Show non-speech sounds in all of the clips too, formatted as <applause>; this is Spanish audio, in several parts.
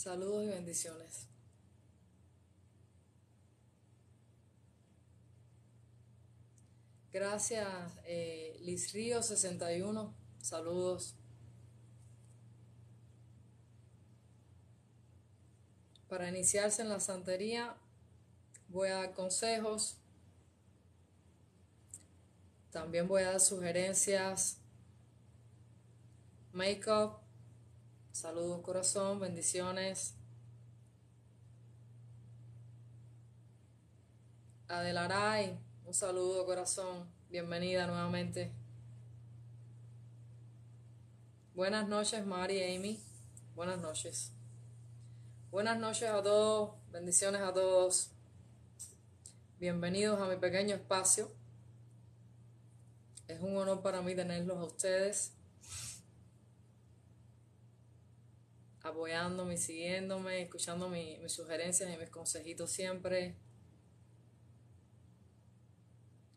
Saludos y bendiciones. Gracias, eh, Liz Río 61. Saludos. Para iniciarse en la santería, voy a dar consejos. También voy a dar sugerencias. Makeup, Saludos corazón, bendiciones. Adelaray, un saludo corazón, bienvenida nuevamente. Buenas noches Mari, Amy, buenas noches. Buenas noches a todos, bendiciones a todos. Bienvenidos a mi pequeño espacio. Es un honor para mí tenerlos a ustedes. apoyándome, siguiéndome, escuchando mis sugerencias y mis consejitos siempre.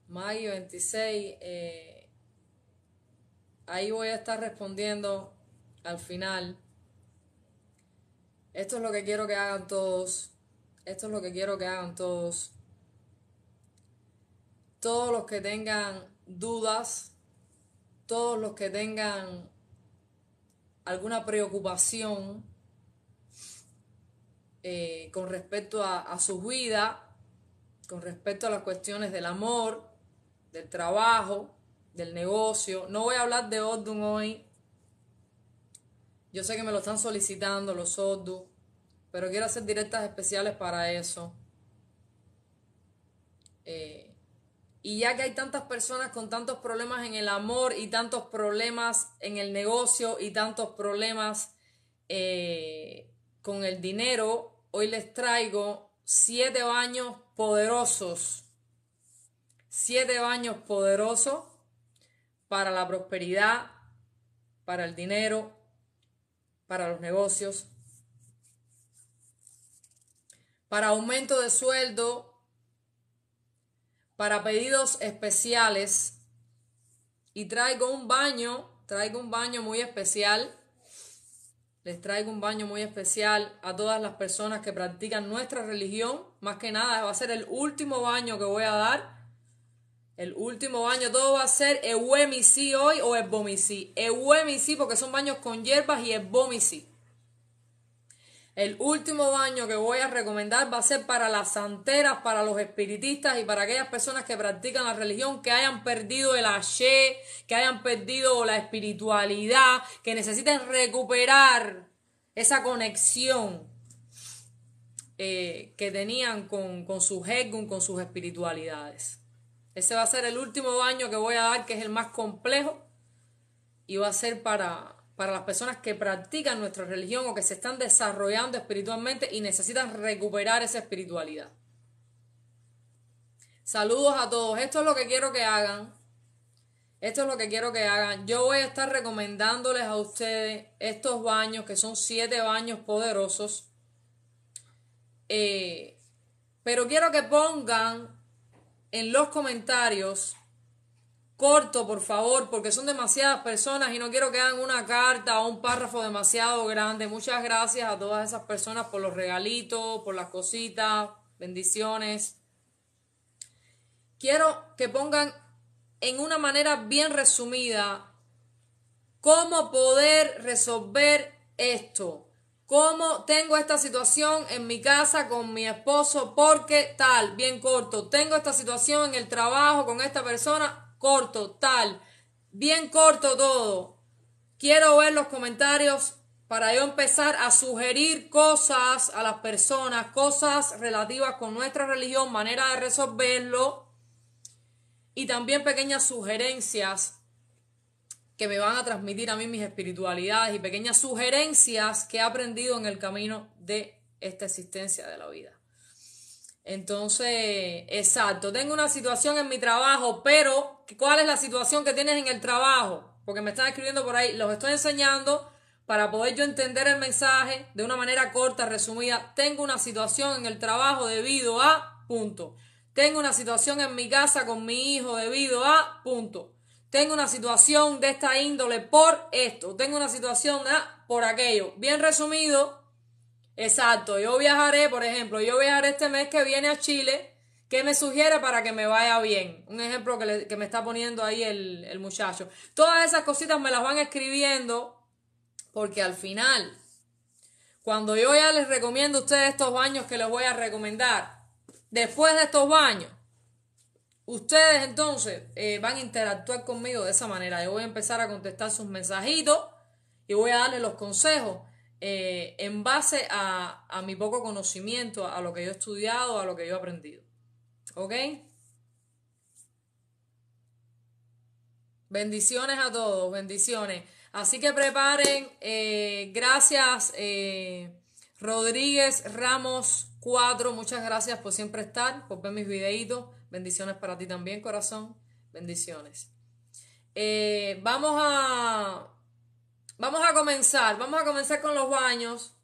Mayo 26, eh, ahí voy a estar respondiendo al final. Esto es lo que quiero que hagan todos. Esto es lo que quiero que hagan todos. Todos los que tengan dudas, todos los que tengan alguna preocupación eh, con respecto a, su vida, con respecto a las cuestiones del amor, del trabajo, del negocio. No voy a hablar de odun hoy. Yo sé que me lo están solicitando los Ordun, pero quiero hacer directas especiales para eso. Eh, y ya que hay tantas personas con tantos problemas en el amor y tantos problemas en el negocio y tantos problemas eh, con el dinero, hoy les traigo siete baños poderosos. Siete baños poderosos para la prosperidad, para el dinero, para los negocios, para aumento de sueldo, para pedidos especiales. Y traigo un baño, traigo un baño muy especial. Les traigo un baño muy especial a todas las personas que practican nuestra religión. Más que nada, va a ser el último baño que voy a dar. El último baño, todo va a ser Ewemisí hoy o Ewemisí porque son baños con hierbas y ebomisi. El último baño que voy a recomendar va a ser para las santeras, para los espiritistas y para aquellas personas que practican la religión que hayan perdido el ayer, que hayan perdido la espiritualidad, que necesiten recuperar esa conexión eh, que tenían con, su sus Hegum, con sus espiritualidades. Ese va a ser el último baño que voy a dar, que es el más complejo, y va a ser para, para las personas que practican nuestra religión o que se están desarrollando espiritualmente y necesitan recuperar esa espiritualidad. Saludos a todos. Esto es lo que quiero que hagan. Esto es lo que quiero que hagan. Yo voy a estar recomendándoles a ustedes estos baños, que son siete baños poderosos. Eh, pero quiero que pongan en los comentarios corto, por favor, porque son demasiadas personas y no quiero que hagan una carta o un párrafo demasiado grande. Muchas gracias a todas esas personas por los regalitos, por las cositas, bendiciones. Quiero que pongan en una manera bien resumida cómo poder resolver esto. ¿Cómo tengo esta situación en mi casa con mi esposo? Porque tal, bien corto. Tengo esta situación en el trabajo con esta persona corto, tal, bien corto todo. Quiero ver los comentarios para yo empezar a sugerir cosas a las personas, cosas relativas con nuestra religión, manera de resolverlo y también pequeñas sugerencias que me van a transmitir a mí mis espiritualidades y pequeñas sugerencias que he aprendido en el camino de esta existencia de la vida. Entonces, exacto, tengo una situación en mi trabajo, pero ¿cuál es la situación que tienes en el trabajo? Porque me están escribiendo por ahí, los estoy enseñando para poder yo entender el mensaje de una manera corta, resumida. Tengo una situación en el trabajo debido a punto. Tengo una situación en mi casa con mi hijo debido a punto. Tengo una situación de esta índole por esto. Tengo una situación por aquello. Bien resumido, Exacto, yo viajaré, por ejemplo, yo viajaré este mes que viene a Chile. ¿Qué me sugiere para que me vaya bien? Un ejemplo que, me está poniendo ahí el, muchacho. Todas esas cositas me las van escribiendo porque al final, cuando yo ya les recomiendo a ustedes estos baños que les voy a recomendar, después de estos baños, ustedes entonces eh, van a interactuar conmigo de esa manera. Yo voy a empezar a contestar sus mensajitos y voy a darles los consejos eh, en base a, mi poco conocimiento, a lo que yo he estudiado, a lo que yo he aprendido. ¿Ok? Bendiciones a todos, bendiciones. Así que preparen, eh, gracias eh, Rodríguez Ramos 4, muchas gracias por siempre estar, por ver mis videitos. Bendiciones para ti también, corazón. Bendiciones. vamos a Vamos a comenzar, vamos a comenzar con los baños.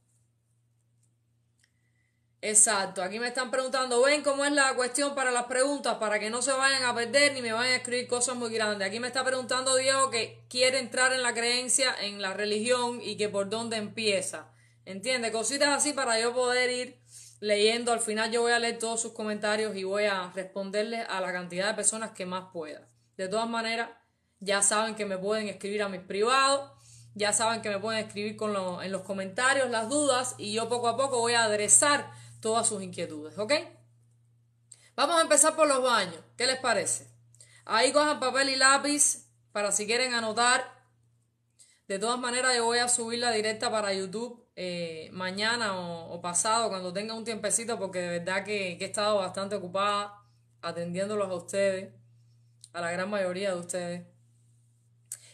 Exacto, aquí me están preguntando, ven cómo es la cuestión para las preguntas, para que no se vayan a perder ni me vayan a escribir cosas muy grandes. Aquí me está preguntando Diego que quiere entrar en la creencia, en la religión y que por dónde empieza. entiende Cositas así para yo poder ir leyendo. Al final yo voy a leer todos sus comentarios y voy a responderles a la cantidad de personas que más pueda. De todas maneras, ya saben que me pueden escribir a mis privados ya saben que me pueden escribir con en los comentarios las dudas y yo poco a poco voy a adresar todas sus inquietudes, ¿ok? Vamos a empezar por los baños. ¿Qué les parece? Ahí cojan papel y lápiz para si quieren anotar. De todas maneras, yo voy a subir la directa para YouTube eh, mañana o, pasado, cuando tenga un tiempecito, porque de verdad que, que he estado bastante ocupada atendiéndolos a ustedes, a la gran mayoría de ustedes.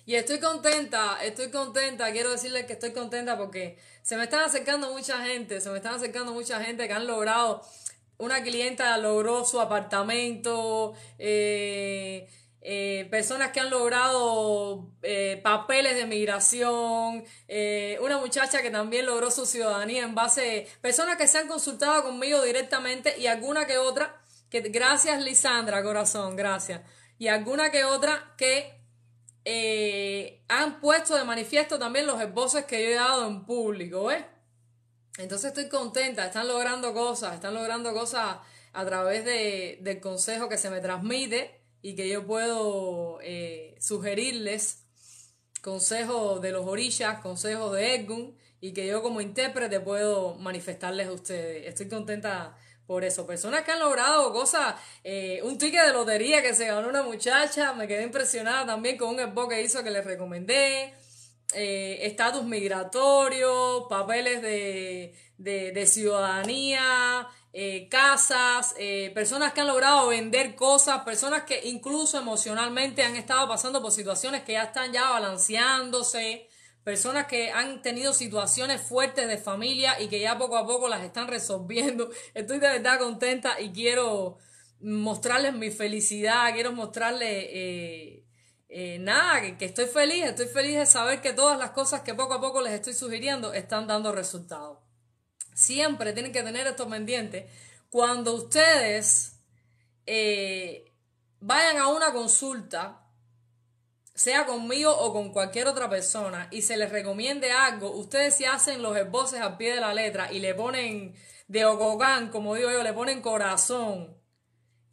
Y estoy contenta, estoy contenta, quiero decirles que estoy contenta porque se me están acercando mucha gente, se me están acercando mucha gente que han logrado, una clienta logró su apartamento, eh, eh, personas que han logrado eh, papeles de migración, una muchacha que también logró su ciudadanía en base, personas que se han consultado conmigo directamente y alguna que otra, que gracias Lisandra, corazón, gracias, y alguna que otra que eh, han puesto de manifiesto también los esboces que yo he dado en público, Entonces estoy contenta, están logrando cosas, están logrando cosas a través del consejo que se me transmite y que yo puedo eh, sugerirles consejos de los orillas, consejos de Edgun y que yo como intérprete puedo manifestarles a ustedes. Estoy contenta por eso, personas que han logrado cosas, eh, un ticket de lotería que se ganó una muchacha, me quedé impresionada también con un enfoque que hizo que les recomendé, eh, estatus migratorio, papeles de, de, ciudadanía, eh, casas, personas que han logrado vender cosas, personas que incluso emocionalmente han estado pasando por situaciones que ya están ya balanceándose personas que han tenido situaciones fuertes de familia y que ya poco a poco las están resolviendo. <laughs> Estoy de verdad contenta y quiero mostrarles mi felicidad, quiero mostrarles eh, eh, nada, que, estoy feliz, estoy feliz de saber que todas las cosas que poco a poco les estoy sugiriendo están dando resultados. Siempre tienen que tener esto pendiente. Cuando ustedes eh, vayan a una consulta, sea conmigo o con cualquier otra persona, y se les recomiende algo, ustedes si hacen los esboces al pie de la letra y le ponen de ogogán como digo yo, le ponen corazón,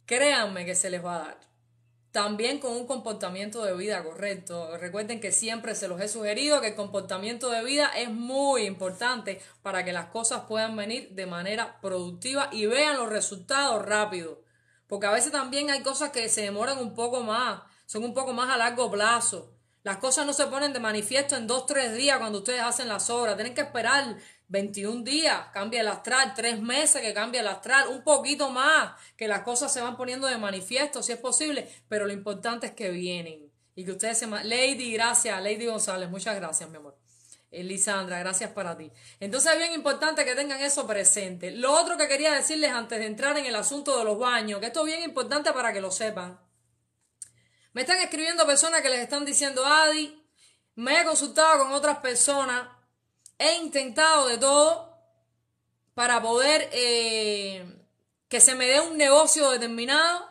créanme que se les va a dar. También con un comportamiento de vida correcto. Recuerden que siempre se los he sugerido que el comportamiento de vida es muy importante para que las cosas puedan venir de manera productiva y vean los resultados rápido. Porque a veces también hay cosas que se demoran un poco más son un poco más a largo plazo. Las cosas no se ponen de manifiesto en dos, tres días cuando ustedes hacen las obras. Tienen que esperar 21 días, cambia el astral, tres meses que cambia el astral, un poquito más, que las cosas se van poniendo de manifiesto, si es posible, pero lo importante es que vienen y que ustedes se... Lady, gracias, Lady González, muchas gracias, mi amor. Elisandra, eh, gracias para ti. Entonces es bien importante que tengan eso presente. Lo otro que quería decirles antes de entrar en el asunto de los baños, que esto es bien importante para que lo sepan. Me están escribiendo personas que les están diciendo, Adi, me he consultado con otras personas, he intentado de todo para poder eh, que se me dé un negocio determinado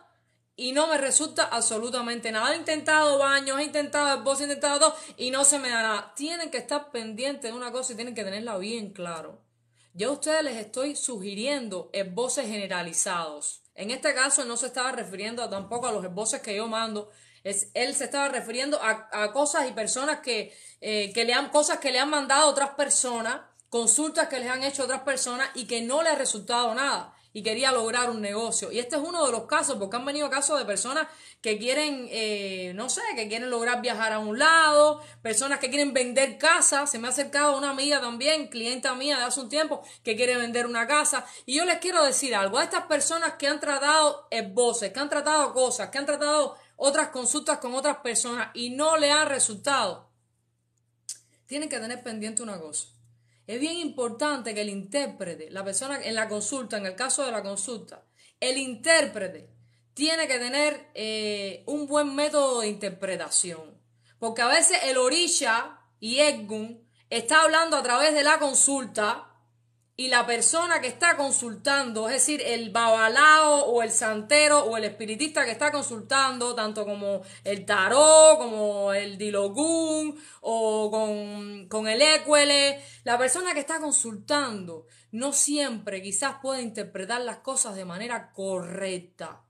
y no me resulta absolutamente nada. He intentado baños, he intentado esboces, he intentado todo y no se me da nada. Tienen que estar pendientes de una cosa y tienen que tenerla bien claro. Yo a ustedes les estoy sugiriendo esboces generalizados. En este caso no se estaba refiriendo tampoco a los esboces que yo mando, es, él se estaba refiriendo a, cosas y personas eh, que, le han, cosas que le han mandado otras personas, consultas que les han hecho otras personas y que no le ha resultado nada y quería lograr un negocio. Y este es uno de los casos, porque han venido casos de personas que quieren, eh, no sé, que quieren lograr viajar a un lado, personas que quieren vender casas. Se me ha acercado una amiga también, clienta mía de hace un tiempo, que quiere vender una casa. Y yo les quiero decir algo, a estas personas que han tratado esboces, que han tratado cosas, que han tratado otras consultas con otras personas y no le han resultado, tienen que tener pendiente una cosa. Es bien importante que el intérprete, la persona en la consulta, en el caso de la consulta, el intérprete tiene que tener eh, un buen método de interpretación. Porque a veces el orisha y Edgun está hablando a través de la consulta y la persona que está consultando, es decir, el babalao o el santero o el espiritista que está consultando, tanto como el tarot, como el dilogún o con, con el ecuele, la persona que está consultando no siempre quizás puede interpretar las cosas de manera correcta.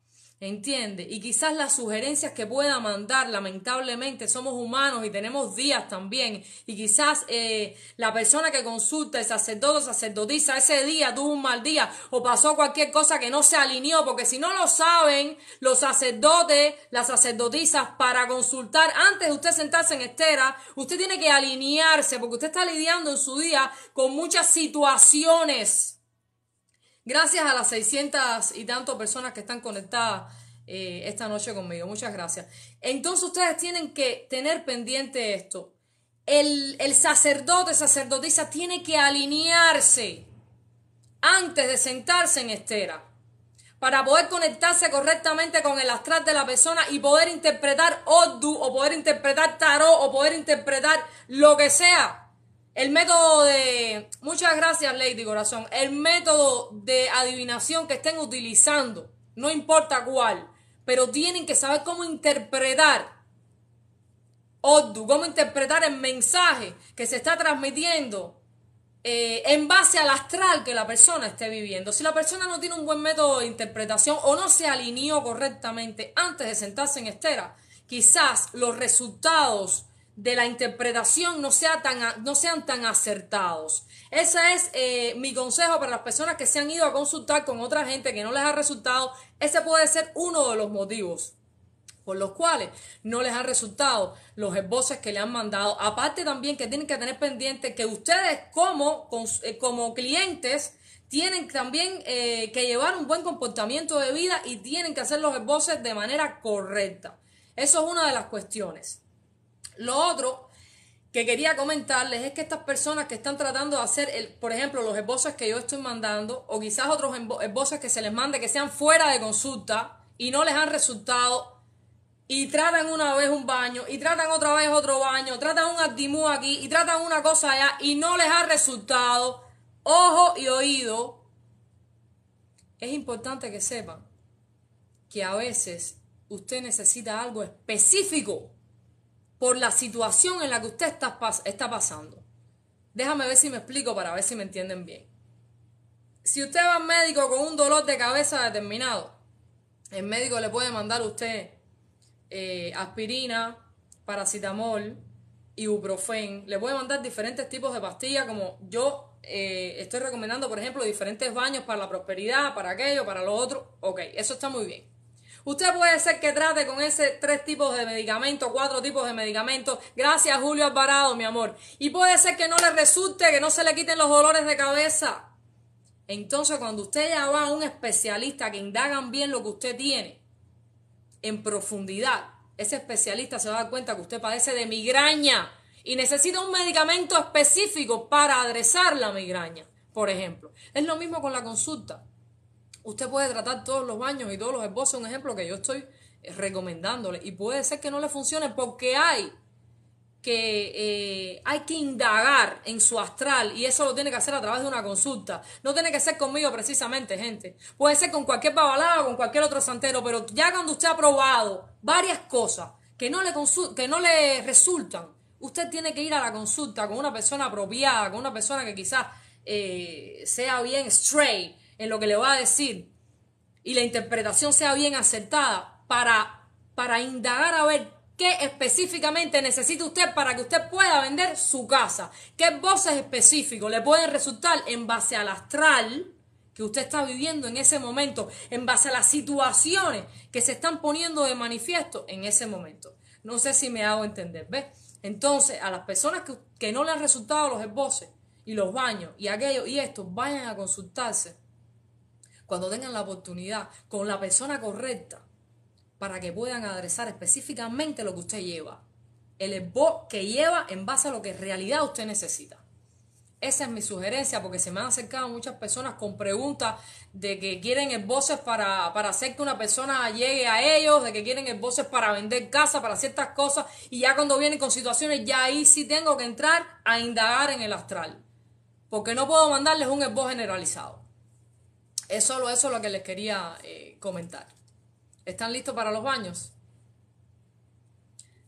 ¿Entiende? Y quizás las sugerencias que pueda mandar, lamentablemente, somos humanos y tenemos días también. Y quizás eh, la persona que consulta, el sacerdote o sacerdotisa, ese día tuvo un mal día o pasó cualquier cosa que no se alineó, porque si no lo saben, los sacerdotes, las sacerdotisas, para consultar, antes de usted sentarse en estera, usted tiene que alinearse, porque usted está lidiando en su día con muchas situaciones Gracias a las 600 y tanto personas que están conectadas eh, esta noche conmigo. Muchas gracias. Entonces ustedes tienen que tener pendiente esto. El, el sacerdote, sacerdotisa, tiene que alinearse antes de sentarse en estera para poder conectarse correctamente con el astral de la persona y poder interpretar Oddu o poder interpretar tarot o poder interpretar lo que sea. El método de... Muchas gracias, Lady Corazón. El método de adivinación que estén utilizando, no importa cuál, pero tienen que saber cómo interpretar Oddu, cómo interpretar el mensaje que se está transmitiendo eh, en base al astral que la persona esté viviendo. Si la persona no tiene un buen método de interpretación o no se alineó correctamente antes de sentarse en estera, quizás los resultados de la interpretación no, tan, no sean tan acertados. Ese es eh, mi consejo para las personas que se han ido a consultar con otra gente que no les ha resultado. Ese puede ser uno de los motivos por los cuales no les han resultado los esboces que le han mandado. Aparte también que tienen que tener pendiente que ustedes como, eh, como clientes tienen también eh, que llevar un buen comportamiento de vida y tienen que hacer los esboces de manera correcta. Eso es una de las cuestiones. Lo otro que quería comentarles es que estas personas que están tratando de hacer, el, por ejemplo, los esbozos que yo estoy mandando, o quizás otros esbozos que se les mande que sean fuera de consulta y no les han resultado, y tratan una vez un baño, y tratan otra vez otro baño, tratan un artimú aquí, y tratan una cosa allá, y no les ha resultado, ojo y oído, es importante que sepan que a veces usted necesita algo específico por la situación en la que usted está, está pasando. Déjame ver si me explico para ver si me entienden bien. Si usted va al médico con un dolor de cabeza determinado, el médico le puede mandar a usted eh, aspirina, paracetamol, ibuprofen. Le puede mandar diferentes tipos de pastillas, como yo eh, estoy recomendando, por ejemplo, diferentes baños para la prosperidad, para aquello, para lo otro. Ok, eso está muy bien. Usted puede ser que trate con ese tres tipos de medicamentos, cuatro tipos de medicamentos. Gracias, Julio Alvarado, mi amor. Y puede ser que no le resulte, que no se le quiten los dolores de cabeza. Entonces, cuando usted ya va a un especialista que indagan bien lo que usted tiene en profundidad, ese especialista se va a dar cuenta que usted padece de migraña y necesita un medicamento específico para adresar la migraña, por ejemplo. Es lo mismo con la consulta. Usted puede tratar todos los baños y todos los esbozos, un ejemplo que yo estoy eh, recomendándole. Y puede ser que no le funcione porque hay que eh, hay que indagar en su astral y eso lo tiene que hacer a través de una consulta. No tiene que ser conmigo precisamente, gente. Puede ser con cualquier babalá o con cualquier otro santero, pero ya cuando usted ha probado varias cosas que no le, que no le resultan, usted tiene que ir a la consulta con una persona apropiada, con una persona que quizás eh, sea bien straight en lo que le va a decir y la interpretación sea bien acertada para, para indagar a ver qué específicamente necesita usted para que usted pueda vender su casa, qué voces específicos le pueden resultar en base al astral que usted está viviendo en ese momento, en base a las situaciones que se están poniendo de manifiesto en ese momento. No sé si me hago entender, ¿ves? Entonces, a las personas que, que no le han resultado los esboces y los baños y aquello y esto, vayan a consultarse cuando tengan la oportunidad, con la persona correcta, para que puedan adresar específicamente lo que usted lleva, el esbozo que lleva en base a lo que en realidad usted necesita. Esa es mi sugerencia, porque se me han acercado muchas personas con preguntas de que quieren esboces para, para hacer que una persona llegue a ellos, de que quieren esboces para vender casa, para ciertas cosas, y ya cuando vienen con situaciones, ya ahí sí tengo que entrar a indagar en el astral, porque no puedo mandarles un esbozo generalizado. Es solo eso lo que les quería eh, comentar. ¿Están listos para los baños?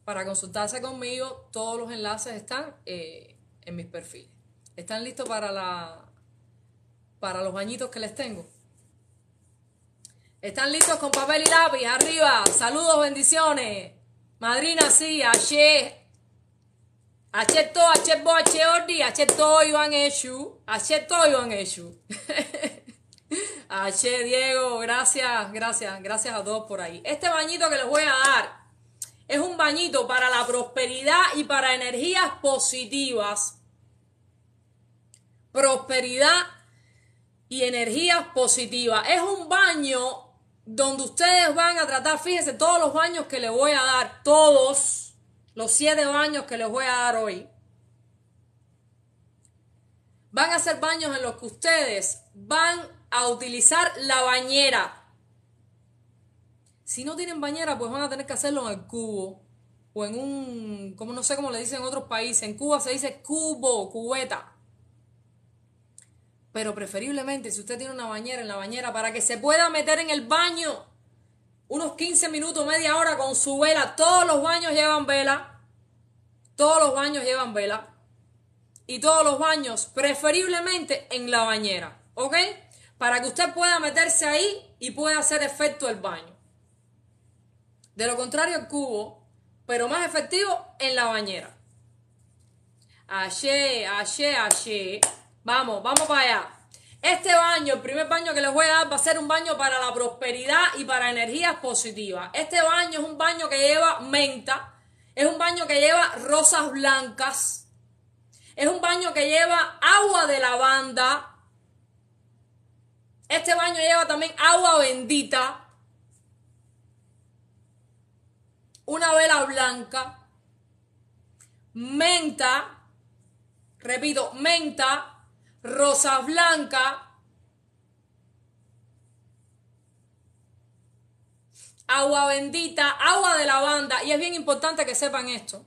Para consultarse conmigo, todos los enlaces están eh, en mis perfiles. ¿Están listos para, los bañitos que les tengo? ¿Están listos con papel y lápiz? Arriba. Saludos, bendiciones. Madrina, sí. Ayer. Ayer todo, ayer bo, ordi. todo, van hecho! todo, Eshu. <laughs> A <laughs> ah, Che Diego, gracias, gracias, gracias a todos por ahí. Este bañito que les voy a dar es un bañito para la prosperidad y para energías positivas. Prosperidad y energías positivas. Es un baño donde ustedes van a tratar, fíjense, todos los baños que les voy a dar, todos los siete baños que les voy a dar hoy, van a ser baños en los que ustedes van a utilizar la bañera. Si no tienen bañera, pues van a tener que hacerlo en el cubo o en un, como no sé cómo le dicen en otros países. En Cuba se dice cubo, cubeta. Pero preferiblemente, si usted tiene una bañera en la bañera, para que se pueda meter en el baño unos 15 minutos, media hora con su vela. Todos los baños llevan vela. Todos los baños llevan vela. Y todos los baños, preferiblemente en la bañera. ¿Ok? para que usted pueda meterse ahí y pueda hacer efecto el baño. De lo contrario, el cubo, pero más efectivo en la bañera. Ache, ayer, ayer. Vamos, vamos para allá. Este baño, el primer baño que les voy a dar, va a ser un baño para la prosperidad y para energías positivas. Este baño es un baño que lleva menta, es un baño que lleva rosas blancas, es un baño que lleva agua de lavanda, este baño lleva también agua bendita, una vela blanca, menta, repito, menta, rosas blancas, agua bendita, agua de lavanda. Y es bien importante que sepan esto.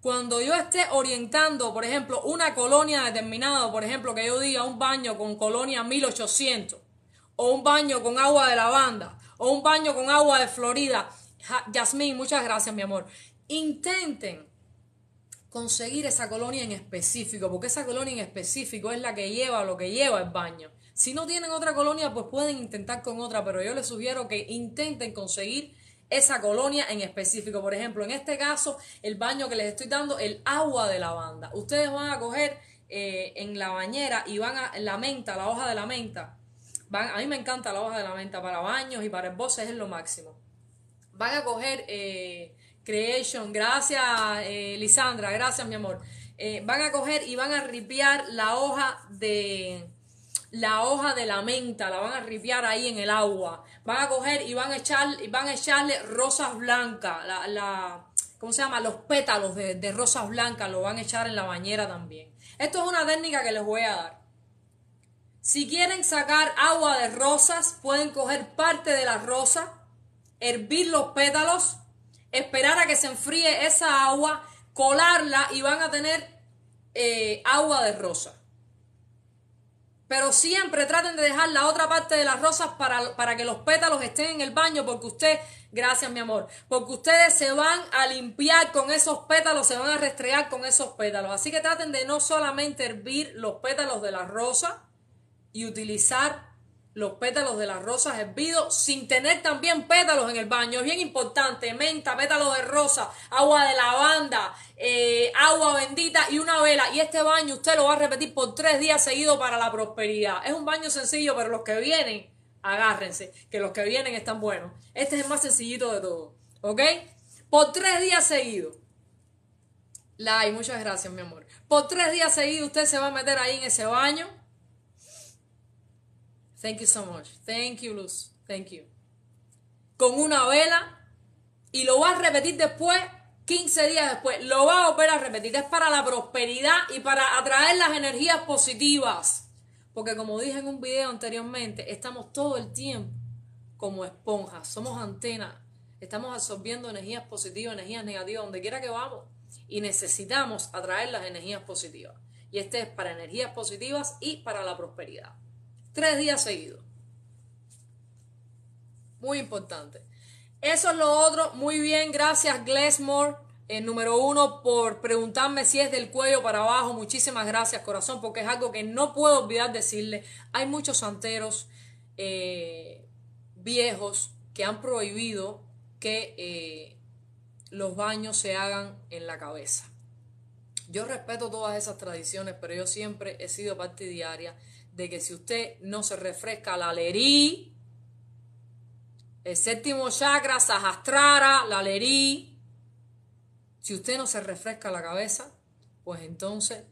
Cuando yo esté orientando, por ejemplo, una colonia determinada, por ejemplo, que yo diga un baño con colonia 1800, o un baño con agua de lavanda, o un baño con agua de Florida. Yasmín, muchas gracias, mi amor. Intenten conseguir esa colonia en específico, porque esa colonia en específico es la que lleva lo que lleva el baño. Si no tienen otra colonia, pues pueden intentar con otra, pero yo les sugiero que intenten conseguir esa colonia en específico. Por ejemplo, en este caso, el baño que les estoy dando, el agua de lavanda. Ustedes van a coger eh, en la bañera y van a la menta, la hoja de la menta, a mí me encanta la hoja de la menta para baños y para esboces, es lo máximo. Van a coger eh, Creation, gracias eh, Lisandra, gracias mi amor. Eh, van a coger y van a ripiar la hoja de la hoja de la menta, la van a ripiar ahí en el agua. Van a coger y van a echar, y van a echarle rosas blancas, la, ¿cómo se llama? Los pétalos de, rosas blancas lo van a echar en la bañera también. Esto es una técnica que les voy a dar. Si quieren sacar agua de rosas, pueden coger parte de la rosa, hervir los pétalos, esperar a que se enfríe esa agua, colarla y van a tener eh, agua de rosa. Pero siempre traten de dejar la otra parte de las rosas para, para que los pétalos estén en el baño porque ustedes, gracias mi amor, porque ustedes se van a limpiar con esos pétalos, se van a restregar con esos pétalos. Así que traten de no solamente hervir los pétalos de la rosa, y utilizar los pétalos de las rosas hervidos sin tener también pétalos en el baño. Es bien importante, menta, pétalos de rosa, agua de lavanda, eh, agua bendita y una vela. Y este baño usted lo va a repetir por tres días seguidos para la prosperidad. Es un baño sencillo, pero los que vienen, agárrense, que los que vienen están buenos. Este es el más sencillito de todos, ¿ok? Por tres días seguidos. hay, muchas gracias, mi amor. Por tres días seguidos usted se va a meter ahí en ese baño Thank you so much. Thank you, Luz. Thank you. Con una vela y lo vas a repetir después, 15 días después. Lo vas a volver a repetir. Es para la prosperidad y para atraer las energías positivas. Porque como dije en un video anteriormente, estamos todo el tiempo como esponjas. Somos antenas. Estamos absorbiendo energías positivas, energías negativas, donde quiera que vamos. Y necesitamos atraer las energías positivas. Y este es para energías positivas y para la prosperidad. Tres días seguidos. Muy importante. Eso es lo otro. Muy bien, gracias Glesmore. El eh, número uno, por preguntarme si es del cuello para abajo. Muchísimas gracias, corazón, porque es algo que no puedo olvidar decirle. Hay muchos santeros eh, viejos que han prohibido que eh, los baños se hagan en la cabeza. Yo respeto todas esas tradiciones, pero yo siempre he sido partidaria de que si usted no se refresca la lerí, el séptimo chakra, sahastrara, la lerí, si usted no se refresca la cabeza, pues entonces,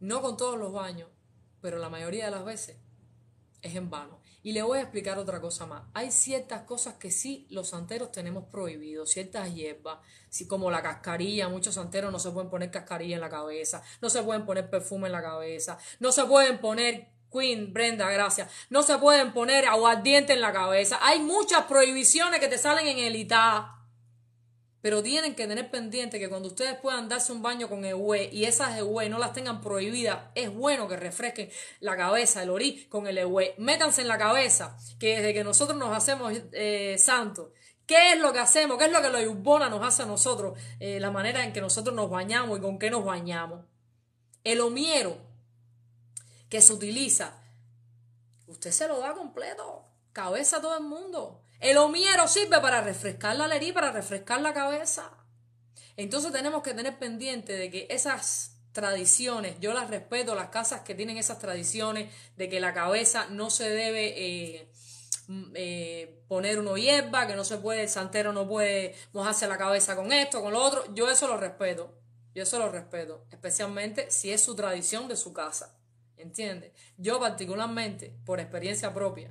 no con todos los baños, pero la mayoría de las veces es en vano. Y le voy a explicar otra cosa más. Hay ciertas cosas que sí los santeros tenemos prohibido, ciertas hierbas, como la cascarilla. Muchos santeros no se pueden poner cascarilla en la cabeza, no se pueden poner perfume en la cabeza, no se pueden poner Queen, Brenda, gracias. No se pueden poner aguardiente en la cabeza. Hay muchas prohibiciones que te salen en el ITA. Pero tienen que tener pendiente que cuando ustedes puedan darse un baño con EWE y esas EWE no las tengan prohibidas, es bueno que refresquen la cabeza, el orí con el EWE. Métanse en la cabeza que desde que nosotros nos hacemos eh, santos, ¿qué es lo que hacemos? ¿Qué es lo que la Yubona nos hace a nosotros? Eh, la manera en que nosotros nos bañamos y con qué nos bañamos. El homiero que se utiliza, usted se lo da completo, cabeza a todo el mundo. El homiero sirve para refrescar la y para refrescar la cabeza. Entonces tenemos que tener pendiente de que esas tradiciones, yo las respeto, las casas que tienen esas tradiciones de que la cabeza no se debe eh, mm, eh, poner uno hierba, que no se puede, el santero no puede mojarse la cabeza con esto, con lo otro, yo eso lo respeto, yo eso lo respeto, especialmente si es su tradición de su casa, ¿entiendes? Yo particularmente, por experiencia propia,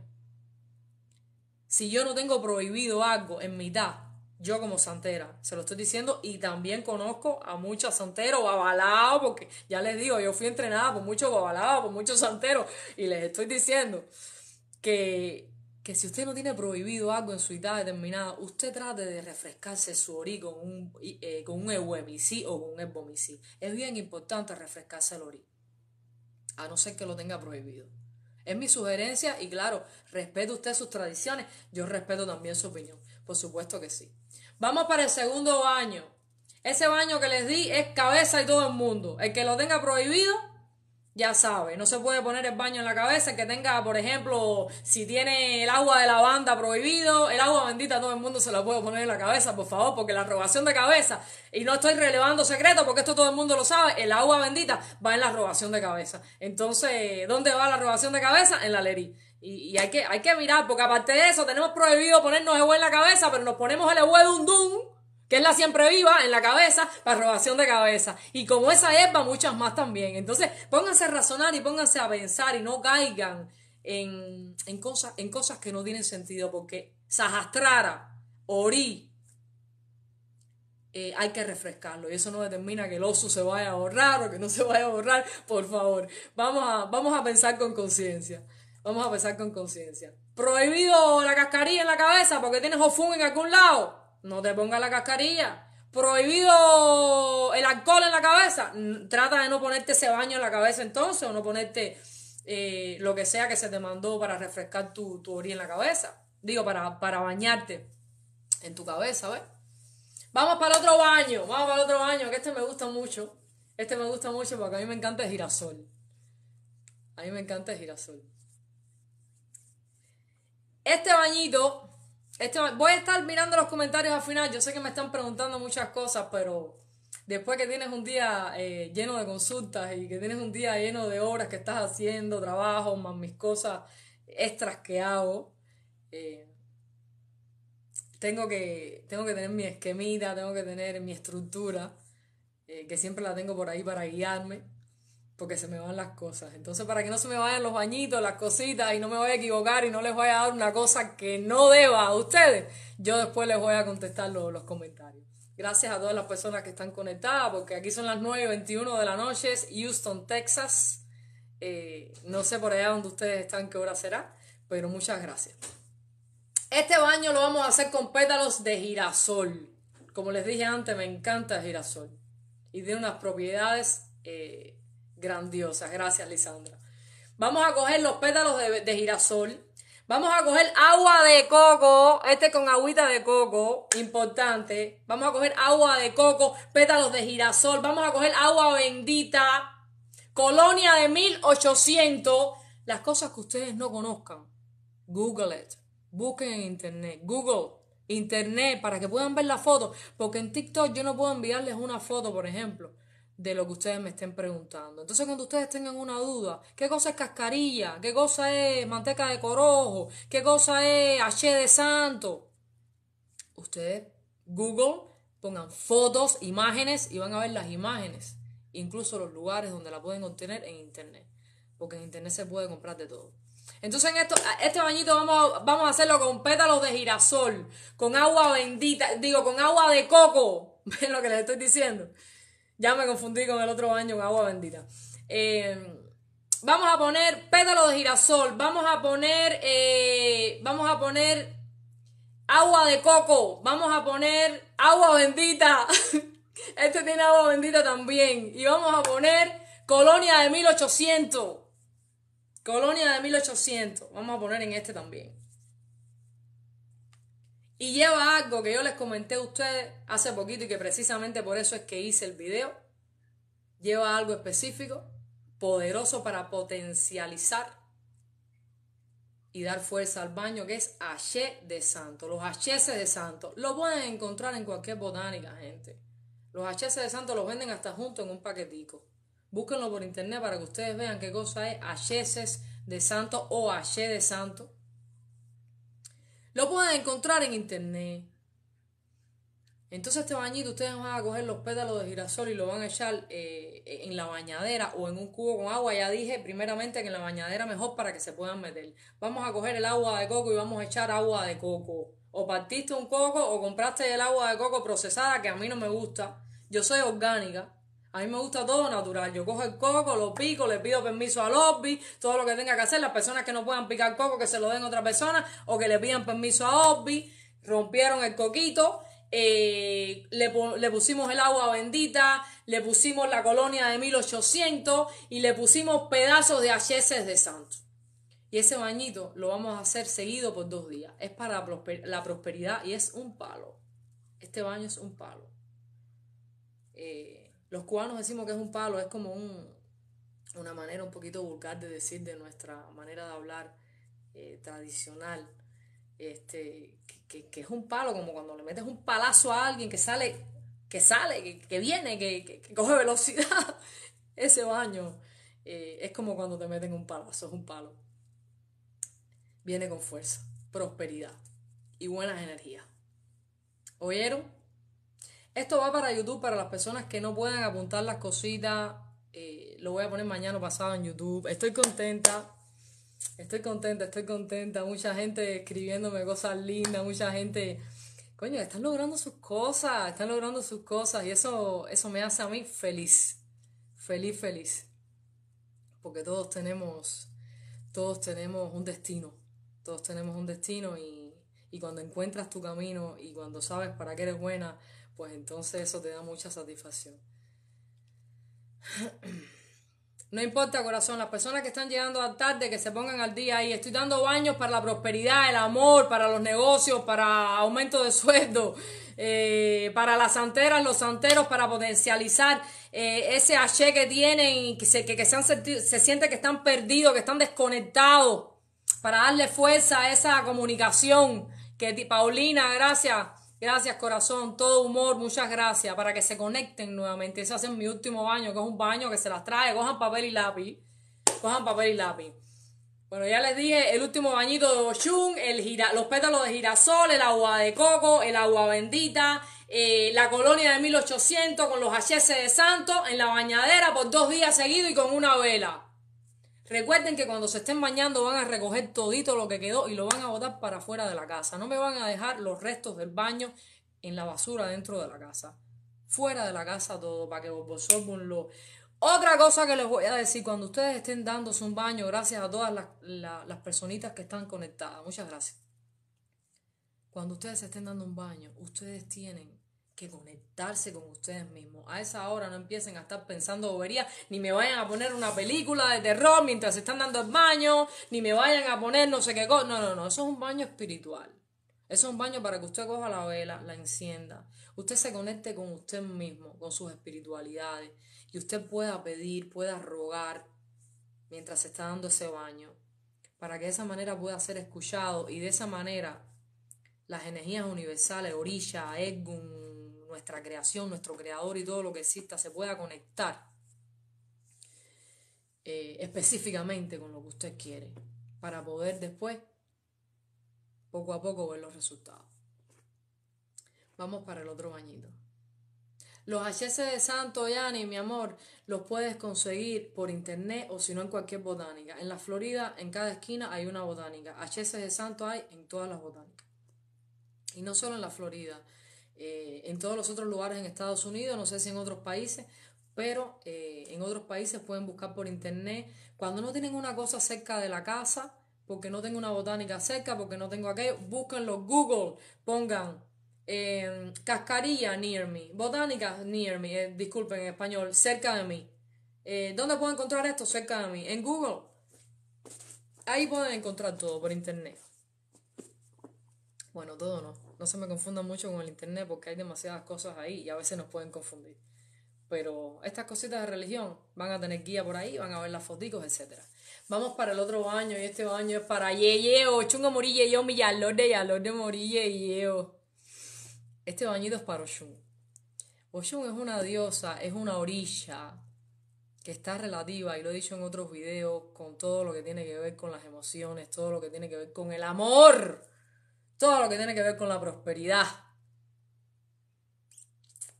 si yo no tengo prohibido algo en mi mitad, yo como santera, se lo estoy diciendo y también conozco a muchos santeros babalaos, porque ya les digo, yo fui entrenada por muchos babalaos, por muchos santeros y les estoy diciendo que, si usted no tiene prohibido algo en su edad determinada, usted trate de refrescarse su orí con un, eh, o un ebomisí. Es bien importante refrescarse el orí, a no ser que lo tenga prohibido. Es mi sugerencia y claro, respeto usted sus tradiciones, yo respeto también su opinión, por supuesto que sí. Vamos para el segundo baño. Ese baño que les di es cabeza y todo el mundo. El que lo tenga prohibido, ya sabe, no se puede poner el baño en la cabeza que tenga, por ejemplo, si tiene el agua de lavanda prohibido, el agua bendita todo el mundo se la puede poner en la cabeza, por favor, porque la robación de cabeza, y no estoy relevando secreto porque esto todo el mundo lo sabe, el agua bendita va en la robación de cabeza. Entonces, ¿dónde va la robación de cabeza? En la lerí. Y, hay, que, hay que mirar, porque aparte de eso, tenemos prohibido ponernos el en la cabeza, pero nos ponemos el huevo de un dun que es la siempre viva en la cabeza, la robación de cabeza. Y como esa hierba, muchas más también. Entonces, pónganse a razonar y pónganse a pensar y no caigan en, cosas, en cosas que no tienen sentido, porque Sajastrara, Ori, eh, hay que refrescarlo. Y eso no determina que el oso se vaya a borrar o que no se vaya a borrar. Por favor, vamos a, vamos a pensar con conciencia. Vamos a pensar con conciencia. Prohibido la cascarilla en la cabeza porque tienes ofun en algún lado no te pongas la cascarilla. Prohibido el alcohol en la cabeza. Mm, trata de no ponerte ese baño en la cabeza entonces o no ponerte eh, lo que sea que se te mandó para refrescar tu, tu orilla en la cabeza. Digo, para, para bañarte en tu cabeza, ¿ves? Vamos para el otro baño, vamos para el otro baño, que este me gusta mucho. Este me gusta mucho porque a mí me encanta el girasol. A mí me encanta el girasol. Este bañito voy a estar mirando los comentarios al final. Yo sé que me están preguntando muchas cosas, pero después que tienes un día eh, lleno de consultas y que tienes un día lleno de horas que estás haciendo, trabajo, más mis cosas extras que hago, eh, tengo, que, tengo que tener mi esquemita, tengo que tener mi estructura, eh, que siempre la tengo por ahí para guiarme porque se me van las cosas. Entonces, para que no se me vayan los bañitos, las cositas, y no me voy a equivocar y no les voy a dar una cosa que no deba a ustedes, yo después les voy a contestar los, comentarios. Gracias a todas las personas que están conectadas, porque aquí son las 9 de la noche, Houston, Texas. Eh, no sé por allá donde ustedes están qué hora será, pero muchas gracias. Este baño lo vamos a hacer con pétalos de girasol. Como les dije antes, me encanta el girasol. Y de unas propiedades eh, Grandiosa. Gracias, Lisandra. Vamos a coger los pétalos de, girasol. Vamos a coger agua de coco, este con agüita de coco, importante. Vamos a coger agua de coco, pétalos de girasol, vamos a coger agua bendita, colonia de 1800, las cosas que ustedes no conozcan. Google it, busquen en internet, Google, internet, para que puedan ver la foto, porque en TikTok yo no puedo enviarles una foto, por ejemplo de lo que ustedes me estén preguntando. Entonces, cuando ustedes tengan una duda, ¿qué cosa es cascarilla? ¿Qué cosa es manteca de corojo? ¿Qué cosa es H de santo? Ustedes, Google, pongan fotos, imágenes y van a ver las imágenes, incluso los lugares donde la pueden obtener en internet, porque en internet se puede comprar de todo. Entonces en esto, este bañito vamos, vamos a hacerlo con pétalos de girasol, con agua bendita, digo, con agua de coco. ¿Ven <laughs> lo que les estoy diciendo? Ya me confundí con el otro baño con agua bendita. Em, vamos a poner pétalo de girasol, vamos a poner, eh, vamos a poner agua de coco, vamos a poner agua bendita. <laughs> Este tiene agua bendita también. Y vamos a poner colonia de 1800. Colonia de 1800. Vamos a poner en este también. Y lleva algo que yo les comenté a ustedes hace poquito y que precisamente por eso es que hice el video. Lleva algo específico, poderoso para potencializar y dar fuerza al baño, que es Haché de Santo. Los HS de Santo lo pueden encontrar en cualquier botánica, gente. Los HS de Santo los venden hasta junto en un paquetico. Búsquenlo por internet para que ustedes vean qué cosa es HS de Santo o H de Santo. Lo pueden encontrar en internet. Entonces este bañito ustedes van a coger los pétalos de girasol y lo van a echar eh, en la bañadera o en un cubo con agua. Ya dije primeramente que en la bañadera mejor para que se puedan meter. Vamos a coger el agua de coco y vamos a echar agua de coco. O partiste un coco o compraste el agua de coco procesada que a mí no me gusta. Yo soy orgánica. A mí me gusta todo natural. Yo cojo el coco, lo pico, le pido permiso al Ozbi, todo lo que tenga que hacer. Las personas que no puedan picar coco, que se lo den a otra persona o que le pidan permiso a Ozbi, Rompieron el coquito, eh, le, pusimos el agua bendita, le pusimos la colonia de 1800 y le pusimos pedazos de ayeses de Santos. Y ese bañito lo vamos a hacer seguido por dos días. Es para la prosperidad y es un palo. Este baño es un palo. Eh, los cubanos decimos que es un palo, es como una manera un poquito vulgar de decir de nuestra manera de hablar eh, tradicional, este, que, es un palo, como cuando le metes un palazo a alguien que sale, que sale, que, viene, que, coge velocidad, <laughs> ese baño, eh, es como cuando te meten un palazo, es un palo. Viene con fuerza, prosperidad y buenas energías. ¿Oyeron? Esto va para YouTube, para las personas que no puedan apuntar las cositas. Eh, lo voy a poner mañana pasado en YouTube. Estoy contenta. Estoy contenta, estoy contenta. Mucha gente escribiéndome cosas lindas, mucha gente. Coño, están logrando sus cosas, están logrando sus cosas. Y eso, eso me hace a mí feliz. Feliz, feliz. Porque todos tenemos, todos tenemos un destino. Todos tenemos un destino y, y cuando encuentras tu camino y cuando sabes para qué eres buena, pues entonces eso te da mucha satisfacción. <clears throat> No importa, corazón, las personas que están llegando a tarde, que se pongan al día ahí. Estoy dando baños para la prosperidad, el amor, para los negocios, para aumento de sueldo, eh, para las santeras, los santeros, para potencializar eh, ese hache que tienen que, se, que, se, se siente que están perdidos, que están desconectados, para darle fuerza a esa comunicación. Que Paulina, gracias. Gracias, corazón. Todo humor, muchas gracias. Para que se conecten nuevamente. Ese hacen mi último baño, que es un baño que se las trae. Cojan papel y lápiz. Cojan papel y lápiz. Bueno, ya les dije el último bañito de Oshun, el los pétalos de girasol, el agua de coco, el agua bendita, eh, la colonia de 1800 con los HS de santo en la bañadera por dos días seguidos y con una vela. Recuerden que cuando se estén bañando van a recoger todito lo que quedó y lo van a botar para fuera de la casa. No me van a dejar los restos del baño en la basura dentro de la casa. Fuera de la casa todo, para que vosotros lo... Otra cosa que les voy a decir, cuando ustedes estén dándose un baño, gracias a todas las personitas que están conectadas, muchas gracias. Cuando ustedes estén dando un baño, ustedes tienen que conectarse con ustedes mismos. A esa hora no empiecen a estar pensando ni me vayan a poner una película de terror mientras están dando el baño, ni me vayan a poner no sé qué cosa. No, no, no, eso es un baño espiritual. Eso es un baño para que usted coja la vela, la encienda, usted se conecte con usted mismo, con sus espiritualidades, y usted pueda pedir, pueda rogar mientras se está dando ese baño, para que de esa manera pueda ser escuchado y de esa manera las energías universales, Orisha, egun nuestra creación, nuestro creador y todo lo que exista se pueda conectar eh, específicamente con lo que usted quiere para poder después poco a poco ver los resultados. Vamos para el otro bañito. Los HS de Santo Yani, mi amor, los puedes conseguir por internet o si no en cualquier botánica. En la Florida, en cada esquina hay una botánica. HS de Santo hay en todas las botánicas. Y no solo en la Florida. Eh, en todos los otros lugares en Estados Unidos, no sé si en otros países, pero eh, en otros países pueden buscar por internet. Cuando no tienen una cosa cerca de la casa, porque no tengo una botánica cerca, porque no tengo aquello, búsquenlo Google, pongan em, cascarilla near me, botánica near me, eh, disculpen en español, cerca de mí. ¿Dónde puedo encontrar esto? Cerca de mí, en Google. Ahí pueden encontrar todo por internet. Bueno, todo no no se me confunda mucho con el Internet porque hay demasiadas cosas ahí y a veces nos pueden confundir. Pero estas cositas de religión van a tener guía por ahí, van a ver las foticos, etc. Vamos para el otro baño y este baño es para Yeyeo, chung Morille, yo mi yalor de yalor de Morille, yeo. Este bañito es para Oshun. Oshun es una diosa, es una orilla que está relativa, y lo he dicho en otros videos, con todo lo que tiene que ver con las emociones, todo lo que tiene que ver con el amor todo lo que tiene que ver con la prosperidad,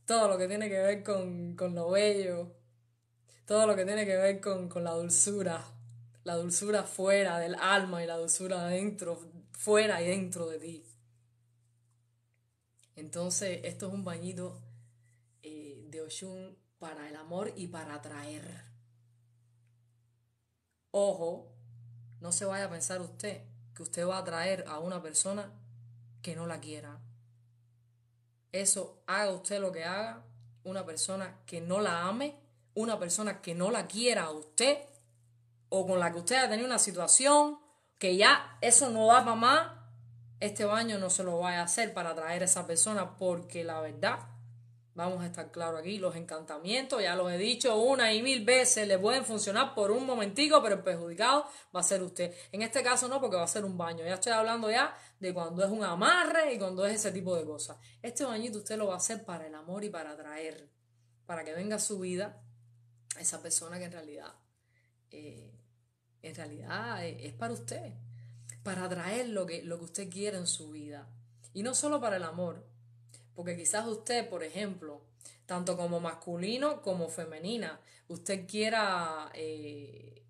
todo lo que tiene que ver con, lo bello, todo lo que tiene que ver con, la dulzura, la dulzura fuera del alma y la dulzura dentro, fuera y dentro de ti. Entonces, esto es un bañito eh, de Oshun para el amor y para atraer. Ojo, no se vaya a pensar usted que usted va a atraer a una persona que no la quiera. Eso haga usted lo que haga, una persona que no la ame, una persona que no la quiera a usted, o con la que usted ha tenido una situación que ya eso no va para más, este baño no se lo va a hacer para atraer a esa persona porque la verdad Vamos a estar claro aquí, los encantamientos, ya los he dicho una y mil veces, le pueden funcionar por un momentico, pero el perjudicado va a ser usted. En este caso no, porque va a ser un baño. Ya estoy hablando ya de cuando es un amarre y cuando es ese tipo de cosas. Este bañito usted lo va a hacer para el amor y para atraer, para que venga a su vida esa persona que en realidad, eh, en realidad eh, es para usted, para atraer lo que, lo que usted quiere en su vida. Y no solo para el amor, porque quizás usted, por ejemplo, tanto como masculino como femenina, usted quiera eh,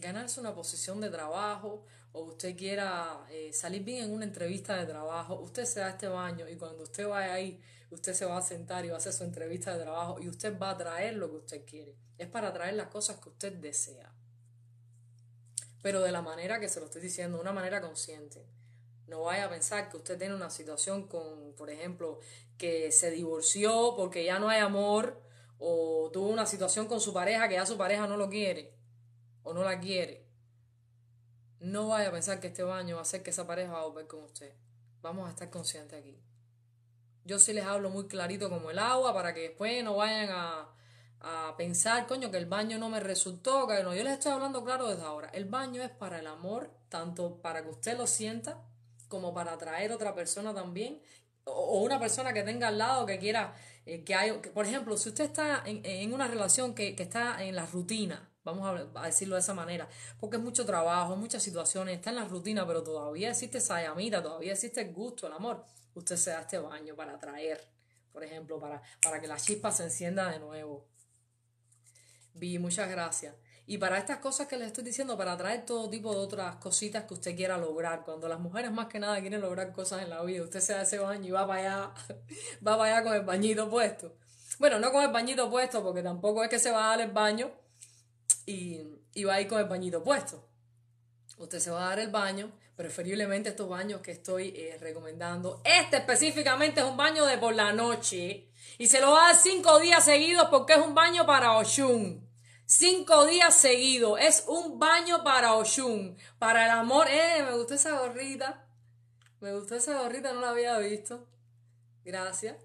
ganarse una posición de trabajo o usted quiera eh, salir bien en una entrevista de trabajo, usted se da este baño y cuando usted vaya ahí, usted se va a sentar y va a hacer su entrevista de trabajo y usted va a traer lo que usted quiere. Es para traer las cosas que usted desea. Pero de la manera que se lo estoy diciendo, de una manera consciente. No vaya a pensar que usted tiene una situación con, por ejemplo, que se divorció porque ya no hay amor o tuvo una situación con su pareja que ya su pareja no lo quiere o no la quiere. No vaya a pensar que este baño va a hacer que esa pareja va a volver con usted. Vamos a estar conscientes aquí. Yo sí les hablo muy clarito como el agua para que después no vayan a, a pensar, coño, que el baño no me resultó, que no. Yo les estoy hablando claro desde ahora. El baño es para el amor, tanto para que usted lo sienta como para atraer otra persona también o una persona que tenga al lado que quiera eh, que hay por ejemplo si usted está en, una relación que, está en la rutina vamos a, decirlo de esa manera porque es mucho trabajo muchas situaciones está en la rutina pero todavía existe esa llamita todavía existe el gusto el amor usted se da este baño para atraer por ejemplo para para que la chispa se encienda de nuevo vi muchas gracias y para estas cosas que les estoy diciendo, para traer todo tipo de otras cositas que usted quiera lograr. Cuando las mujeres más que nada quieren lograr cosas en la vida, usted se da ese baño y va para allá, <laughs> va allá con el bañito puesto. Bueno, no con el bañito puesto, porque tampoco es que se va a dar el baño y, va a ir con el bañito puesto. Usted se va a dar el baño, preferiblemente estos baños que estoy eh, recomendando. Este específicamente es un baño de por la noche y se lo va a dar cinco días seguidos porque es un baño para Oshun. Cinco días seguidos. Es un baño para Oshun. Para el amor. Eh, me gustó esa gorrita. Me gustó esa gorrita, no la había visto. Gracias.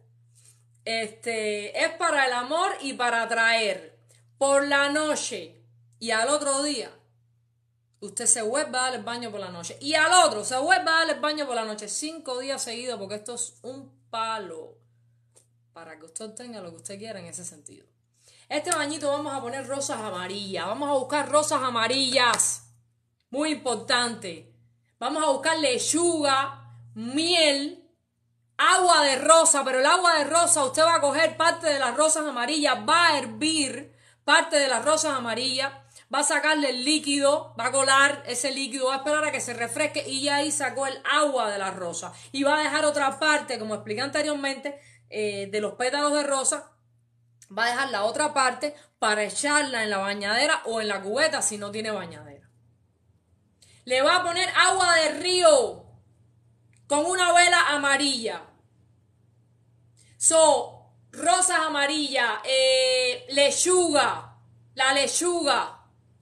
Este, es para el amor y para atraer. Por la noche y al otro día, usted se vuelve a dar el baño por la noche. Y al otro, se vuelve a dar el baño por la noche. Cinco días seguidos, porque esto es un palo. Para que usted tenga lo que usted quiera en ese sentido. Este bañito vamos a poner rosas amarillas. Vamos a buscar rosas amarillas. Muy importante. Vamos a buscar lechuga, miel, agua de rosa. Pero el agua de rosa, usted va a coger parte de las rosas amarillas, va a hervir parte de las rosas amarillas, va a sacarle el líquido, va a colar ese líquido, va a esperar a que se refresque y ya ahí sacó el agua de las rosas. Y va a dejar otra parte, como expliqué anteriormente, eh, de los pétalos de rosa va a dejar la otra parte para echarla en la bañadera o en la cubeta si no tiene bañadera. Le va a poner agua de río con una vela amarilla. So, rosas amarillas, eh, lechuga, la lechuga,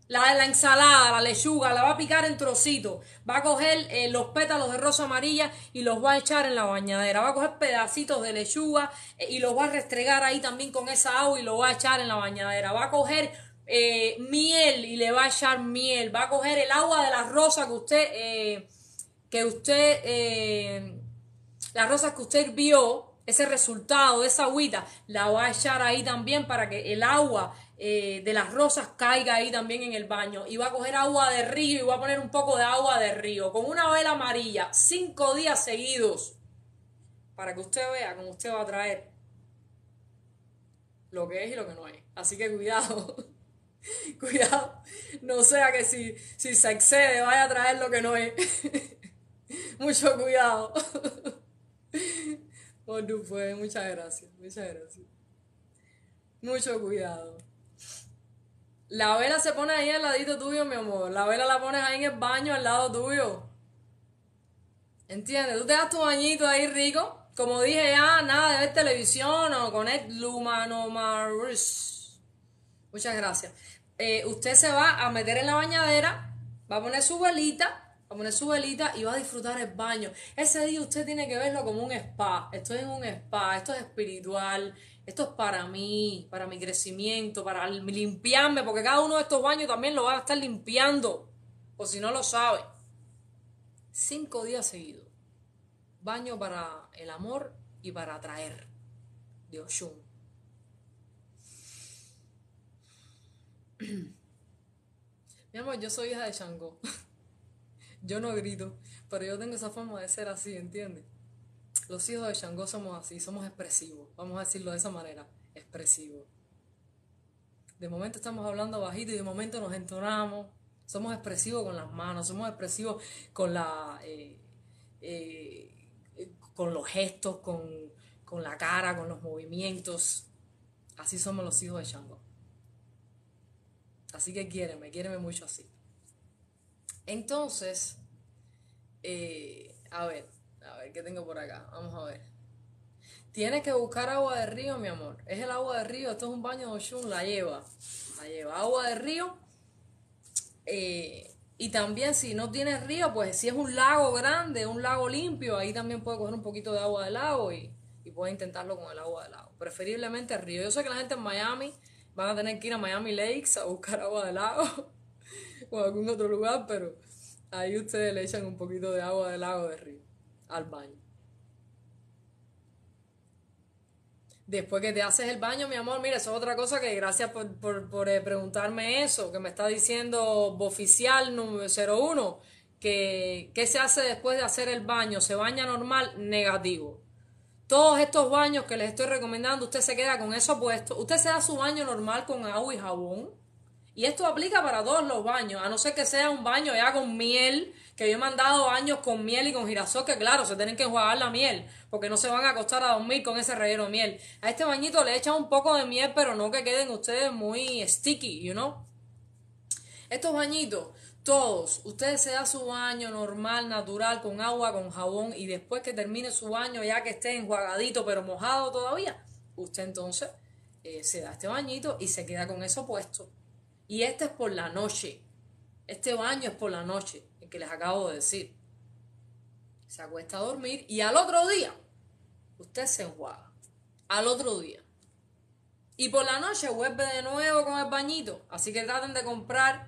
la, la ensalada, la lechuga, la va a picar en trocitos. Va a coger eh, los pétalos de rosa amarilla y los va a echar en la bañadera. Va a coger pedacitos de lechuga eh, y los va a restregar ahí también con esa agua y lo va a echar en la bañadera. Va a coger eh, miel y le va a echar miel. Va a coger el agua de las rosas que usted, que usted, las rosas que usted vio, ese resultado, esa agüita, la va a echar ahí también para que el agua eh, de las rosas caiga ahí también en el baño. Y va a coger agua de río y va a poner un poco de agua de río con una vela amarilla, cinco días seguidos, para que usted vea cómo usted va a traer lo que es y lo que no es. Así que cuidado, <laughs> cuidado, no sea que si, se excede vaya a traer lo que no es. <laughs> Mucho cuidado. Bueno, <laughs> pues muchas gracias, muchas gracias. Mucho cuidado. La vela se pone ahí al ladito tuyo, mi amor. La vela la pones ahí en el baño al lado tuyo. ¿Entiendes? Tú te das tu bañito ahí rico. Como dije ya, nada de ver televisión o con el marus. Muchas gracias. Eh, usted se va a meter en la bañadera, va a poner su velita, va a poner su velita y va a disfrutar el baño. Ese día usted tiene que verlo como un spa. Esto es un spa, esto es espiritual esto es para mí, para mi crecimiento, para limpiarme, porque cada uno de estos baños también lo va a estar limpiando, por si no lo sabe. Cinco días seguidos. Baño para el amor y para atraer. De Oshun. <clears throat> Mi amor, yo soy hija de Shango. <laughs> Yo no grito, pero yo tengo esa forma de ser así, ¿entiendes? Los hijos de Shango somos así, somos expresivos, vamos a decirlo de esa manera, expresivos. De momento estamos hablando bajito y de momento nos entonamos. Somos expresivos con las manos, somos expresivos con la... Eh, eh, con los gestos, con, la cara, con los movimientos. Así somos los hijos de Shango. Así que quiéreme, quiéreme mucho así. Entonces, eh, a ver, a ver, ¿qué tengo por acá? Vamos a ver. Tienes que buscar agua de río, mi amor. Es el agua de río. Esto es un baño de Oshun. La lleva. La lleva. Agua de río. Eh, y también si no tienes río, pues si es un lago grande, un lago limpio, ahí también puede coger un poquito de agua de lago y, y puede intentarlo con el agua de lago. Preferiblemente río. Yo sé que la gente en Miami van a tener que ir a Miami Lakes a buscar agua de lago <laughs> o algún otro lugar, pero ahí ustedes le echan un poquito de agua del lago de río al baño. Después que te haces el baño, mi amor, mira, eso es otra cosa que gracias por, eh, preguntarme eso, que me está diciendo oficial número 01, que ¿qué se hace después de hacer el baño? ¿Se baña normal? Negativo. Todos estos baños que les estoy recomendando, usted se queda con eso puesto. Usted se da su baño normal con agua y jabón. Y esto aplica para todos los baños, a no ser que sea un baño ya con miel, que yo he mandado años con miel y con girasol, que claro, se tienen que enjuagar la miel, porque no se van a acostar a dormir con ese relleno de miel. A este bañito le echan un poco de miel, pero no que queden ustedes muy sticky, you know. Estos bañitos, todos, ustedes se da su baño normal, natural, con agua, con jabón, y después que termine su baño, ya que esté enjuagadito, pero mojado todavía, usted entonces eh, se da este bañito y se queda con eso puesto. Y este es por la noche. Este baño es por la noche les acabo de decir. Se acuesta a dormir y al otro día usted se enjuaga. Al otro día. Y por la noche vuelve de nuevo con el bañito. Así que traten de comprar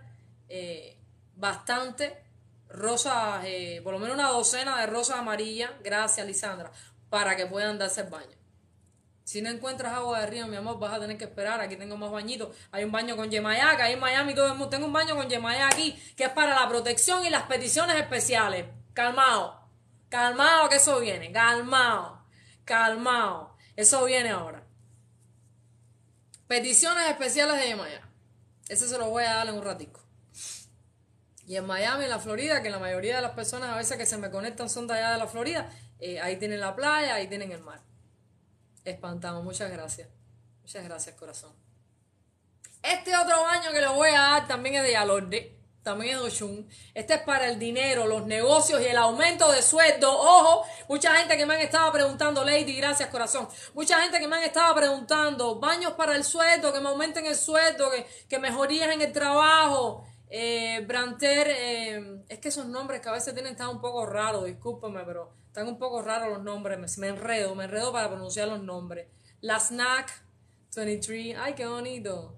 eh, bastante rosas, eh, por lo menos una docena de rosas amarillas. Gracias, Lisandra, para que puedan darse el baño. Si no encuentras agua de río, mi amor, vas a tener que esperar. Aquí tengo más bañitos. Hay un baño con Yemayá, hay en Miami todo el mundo. Tengo un baño con Yemayá aquí, que es para la protección y las peticiones especiales. Calmado, calmado, que eso viene. Calmado, calmado, Eso viene ahora. Peticiones especiales de Yemayá. Ese se lo voy a dar en un ratico. Y en Miami, en la Florida, que la mayoría de las personas a veces que se me conectan son de allá de la Florida, eh, ahí tienen la playa, ahí tienen el mar. Espantamos, muchas gracias. Muchas gracias, corazón. Este otro baño que lo voy a dar también es de Alorde, también es de Oshun. Este es para el dinero, los negocios y el aumento de sueldo. Ojo, mucha gente que me han estado preguntando, Lady, gracias, corazón. Mucha gente que me han estado preguntando, baños para el sueldo, que me aumenten el sueldo, que, que mejorías en el trabajo. Eh, Branter, eh, es que esos nombres que a veces tienen están un poco raros, discúlpame, pero están un poco raros los nombres, me, enredo, me enredo para pronunciar los nombres. La Snack 23, ay, qué bonito.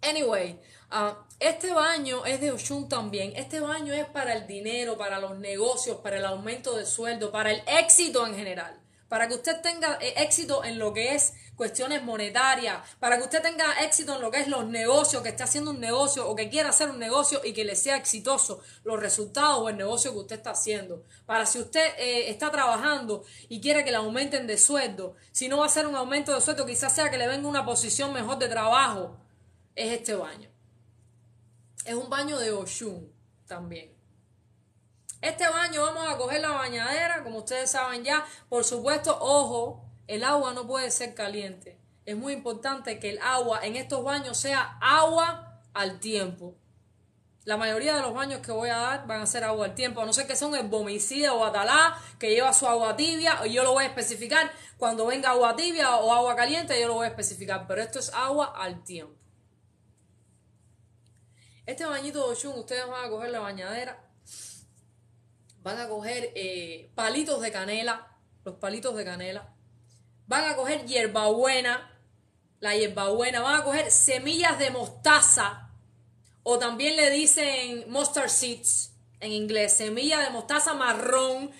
Anyway, ah, este baño es de Oshun también. Este baño es para el dinero, para los negocios, para el aumento de sueldo, para el éxito en general para que usted tenga eh, éxito en lo que es cuestiones monetarias, para que usted tenga éxito en lo que es los negocios, que está haciendo un negocio o que quiera hacer un negocio y que le sea exitoso los resultados o el negocio que usted está haciendo, para si usted eh, está trabajando y quiere que le aumenten de sueldo, si no va a ser un aumento de sueldo, quizás sea que le venga una posición mejor de trabajo, es este baño. Es un baño de Oshun también. Este baño vamos a coger la bañadera, como ustedes saben ya. Por supuesto, ojo, el agua no puede ser caliente. Es muy importante que el agua en estos baños sea agua al tiempo. La mayoría de los baños que voy a dar van a ser agua al tiempo, a no ser que son el bomicida o atalá, que lleva su agua tibia, yo lo voy a especificar. Cuando venga agua tibia o agua caliente, yo lo voy a especificar, pero esto es agua al tiempo. Este bañito de ustedes van a coger la bañadera van a coger eh, palitos de canela, los palitos de canela, van a coger hierbabuena, la hierbabuena, van a coger semillas de mostaza, o también le dicen mustard seeds en inglés, semilla de mostaza marrón.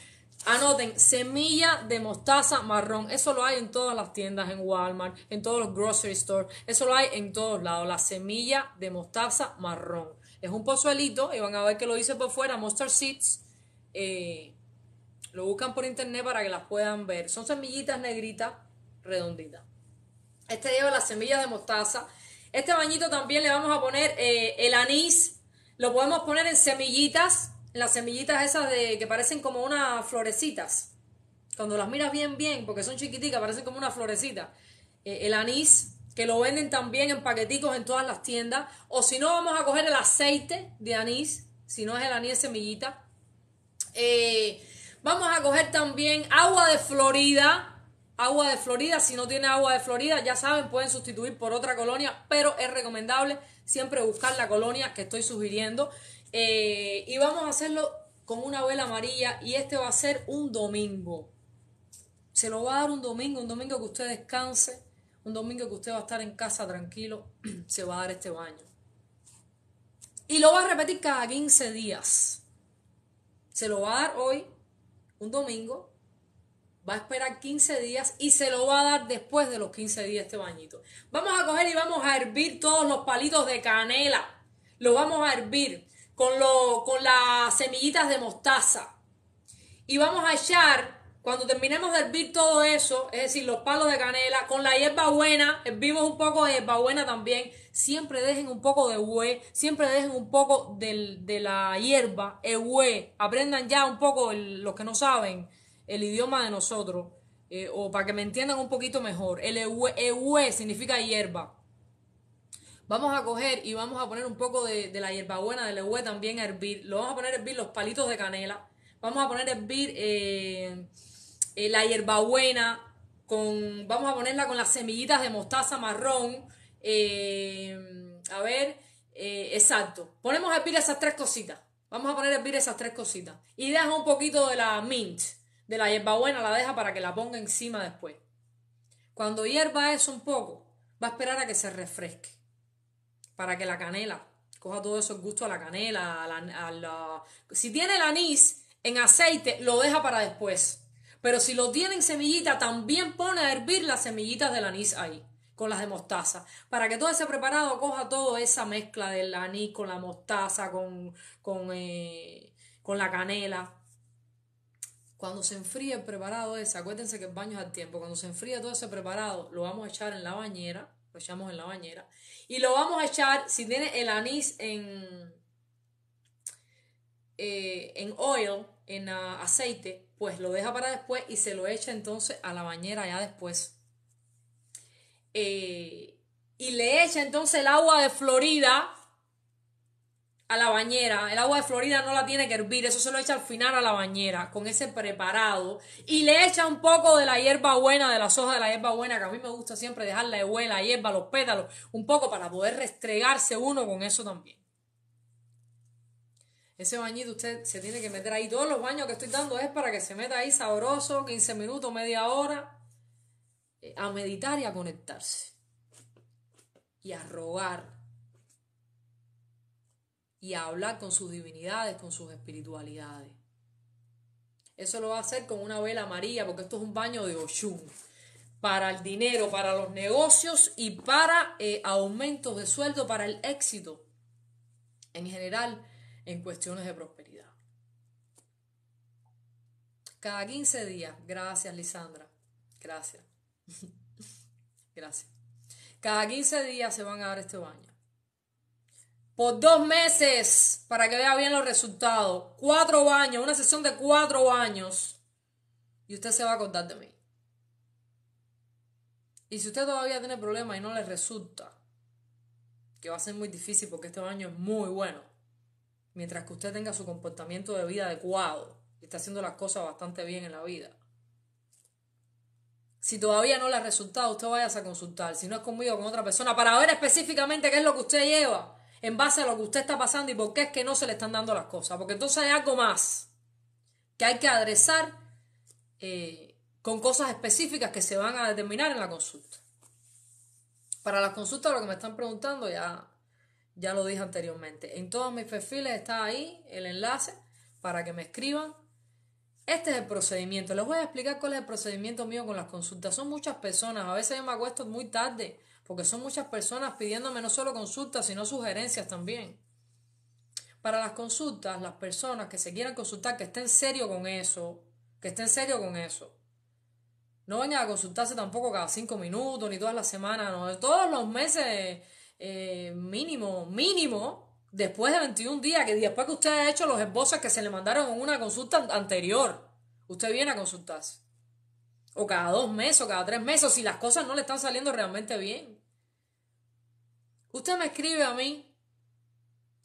Anoten, semilla de mostaza marrón. Eso lo hay en todas las tiendas, en Walmart, en todos los grocery stores. Eso lo hay en todos lados. La semilla de mostaza marrón. Es un pozuelito y van a ver que lo dice por fuera, mustard seeds eh, lo buscan por internet para que las puedan ver. Son semillitas negritas, redonditas. Este lleva las semillas de mostaza. Este bañito también le vamos a poner eh, el anís. Lo podemos poner en semillitas, en las semillitas esas de que parecen como unas florecitas. Cuando las miras bien, bien, porque son chiquititas, parecen como una florecita. Eh, el anís, que lo venden también en paqueticos en todas las tiendas. O si no, vamos a coger el aceite de anís, si no es el anís semillita eh, vamos a coger también agua de Florida. Agua de Florida, si no tiene agua de Florida, ya saben, pueden sustituir por otra colonia, pero es recomendable siempre buscar la colonia que estoy sugiriendo. Eh, y vamos a hacerlo con una vela amarilla y este va a ser un domingo. Se lo va a dar un domingo, un domingo que usted descanse, un domingo que usted va a estar en casa tranquilo, <clears throat> se va a dar este baño. Y lo va a repetir cada 15 días. Se lo va a dar hoy, un domingo, va a esperar 15 días y se lo va a dar después de los 15 días este bañito. Vamos a coger y vamos a hervir todos los palitos de canela. Lo vamos a hervir con, con las semillitas de mostaza. Y vamos a echar, cuando terminemos de hervir todo eso, es decir, los palos de canela, con la hierba buena, hervimos un poco de hierba buena también, siempre dejen un poco de hue, siempre dejen un poco de la hierba, hue, aprendan ya un poco los que no saben el idioma de nosotros, eh, o para que me entiendan un poquito mejor, el hue, significa hierba. Vamos a coger y vamos a poner un poco de, de la hierbabuena, del hue también a hervir, lo vamos a poner a hervir los palitos de canela, vamos a poner a hervir eh, eh, la hierbabuena, con, vamos a ponerla con las semillitas de mostaza marrón, eh, a ver, eh, exacto. Ponemos a hervir esas tres cositas. Vamos a poner a hervir esas tres cositas. Y deja un poquito de la mint, de la hierbabuena, la deja para que la ponga encima después. Cuando hierva eso un poco, va a esperar a que se refresque. Para que la canela coja todo eso el gusto a la canela. Si tiene el anís en aceite, lo deja para después. Pero si lo tiene en semillita, también pone a hervir las semillitas del anís ahí con las de mostaza, para que todo ese preparado coja toda esa mezcla del anís con la mostaza, con, eh, con, la canela. Cuando se enfríe el preparado ese, acuérdense que el baño es al tiempo, cuando se enfríe todo ese preparado, lo vamos a echar en la bañera, lo echamos en la bañera, y lo vamos a echar, si tiene el anís en, eh, en oil, en ah, aceite, pues lo deja para después y se lo echa entonces a la bañera ya después. Eh, y le echa entonces el agua de Florida a la bañera. El agua de Florida no la tiene que hervir, eso se lo echa al final a la bañera con ese preparado. Y le echa un poco de la hierba buena, de las hojas de la hierba buena, que a mí me gusta siempre dejar la huela, la hierba, los pétalos, un poco para poder restregarse uno con eso también. Ese bañito usted se tiene que meter ahí. Todos los baños que estoy dando es para que se meta ahí sabroso, 15 minutos, media hora. Eh, a meditar y a conectarse. Y a rogar. Y a hablar con sus divinidades, con sus espiritualidades. Eso lo va a hacer con una vela amarilla, porque esto es un baño de Oshun. Para el dinero, para los negocios y para eh, aumentos de sueldo, para el éxito. En general, en cuestiones de prosperidad. Cada 15 días. Gracias, Lisandra. Gracias. <laughs> Gracias. Cada 15 días se van a dar este baño. Por dos meses, para que vea bien los resultados. Cuatro baños, una sesión de cuatro baños. Y usted se va a acordar de mí. Y si usted todavía tiene problemas y no le resulta, que va a ser muy difícil porque este baño es muy bueno. Mientras que usted tenga su comportamiento de vida adecuado y está haciendo las cosas bastante bien en la vida, si todavía no le ha resultado, usted vaya a consultar. Si no es conmigo, con otra persona, para ver específicamente qué es lo que usted lleva en base a lo que usted está pasando y por qué es que no se le están dando las cosas. Porque entonces hay algo más que hay que adresar eh, con cosas específicas que se van a determinar en la consulta. Para las consultas, lo que me están preguntando ya, ya lo dije anteriormente. En todos mis perfiles está ahí el enlace para que me escriban este es el procedimiento. Les voy a explicar cuál es el procedimiento mío con las consultas. Son muchas personas. A veces yo me acuesto muy tarde porque son muchas personas pidiéndome no solo consultas, sino sugerencias también. Para las consultas, las personas que se quieran consultar, que estén serio con eso, que estén serio con eso. No vayan a consultarse tampoco cada cinco minutos, ni todas las semanas, no, todos los meses eh, mínimo, mínimo, después de 21 días, que después que usted ha hecho los esbozos que se le mandaron en una consulta anterior, usted viene a consultarse. O cada dos meses, o cada tres meses, si las cosas no le están saliendo realmente bien. Usted me escribe a mí,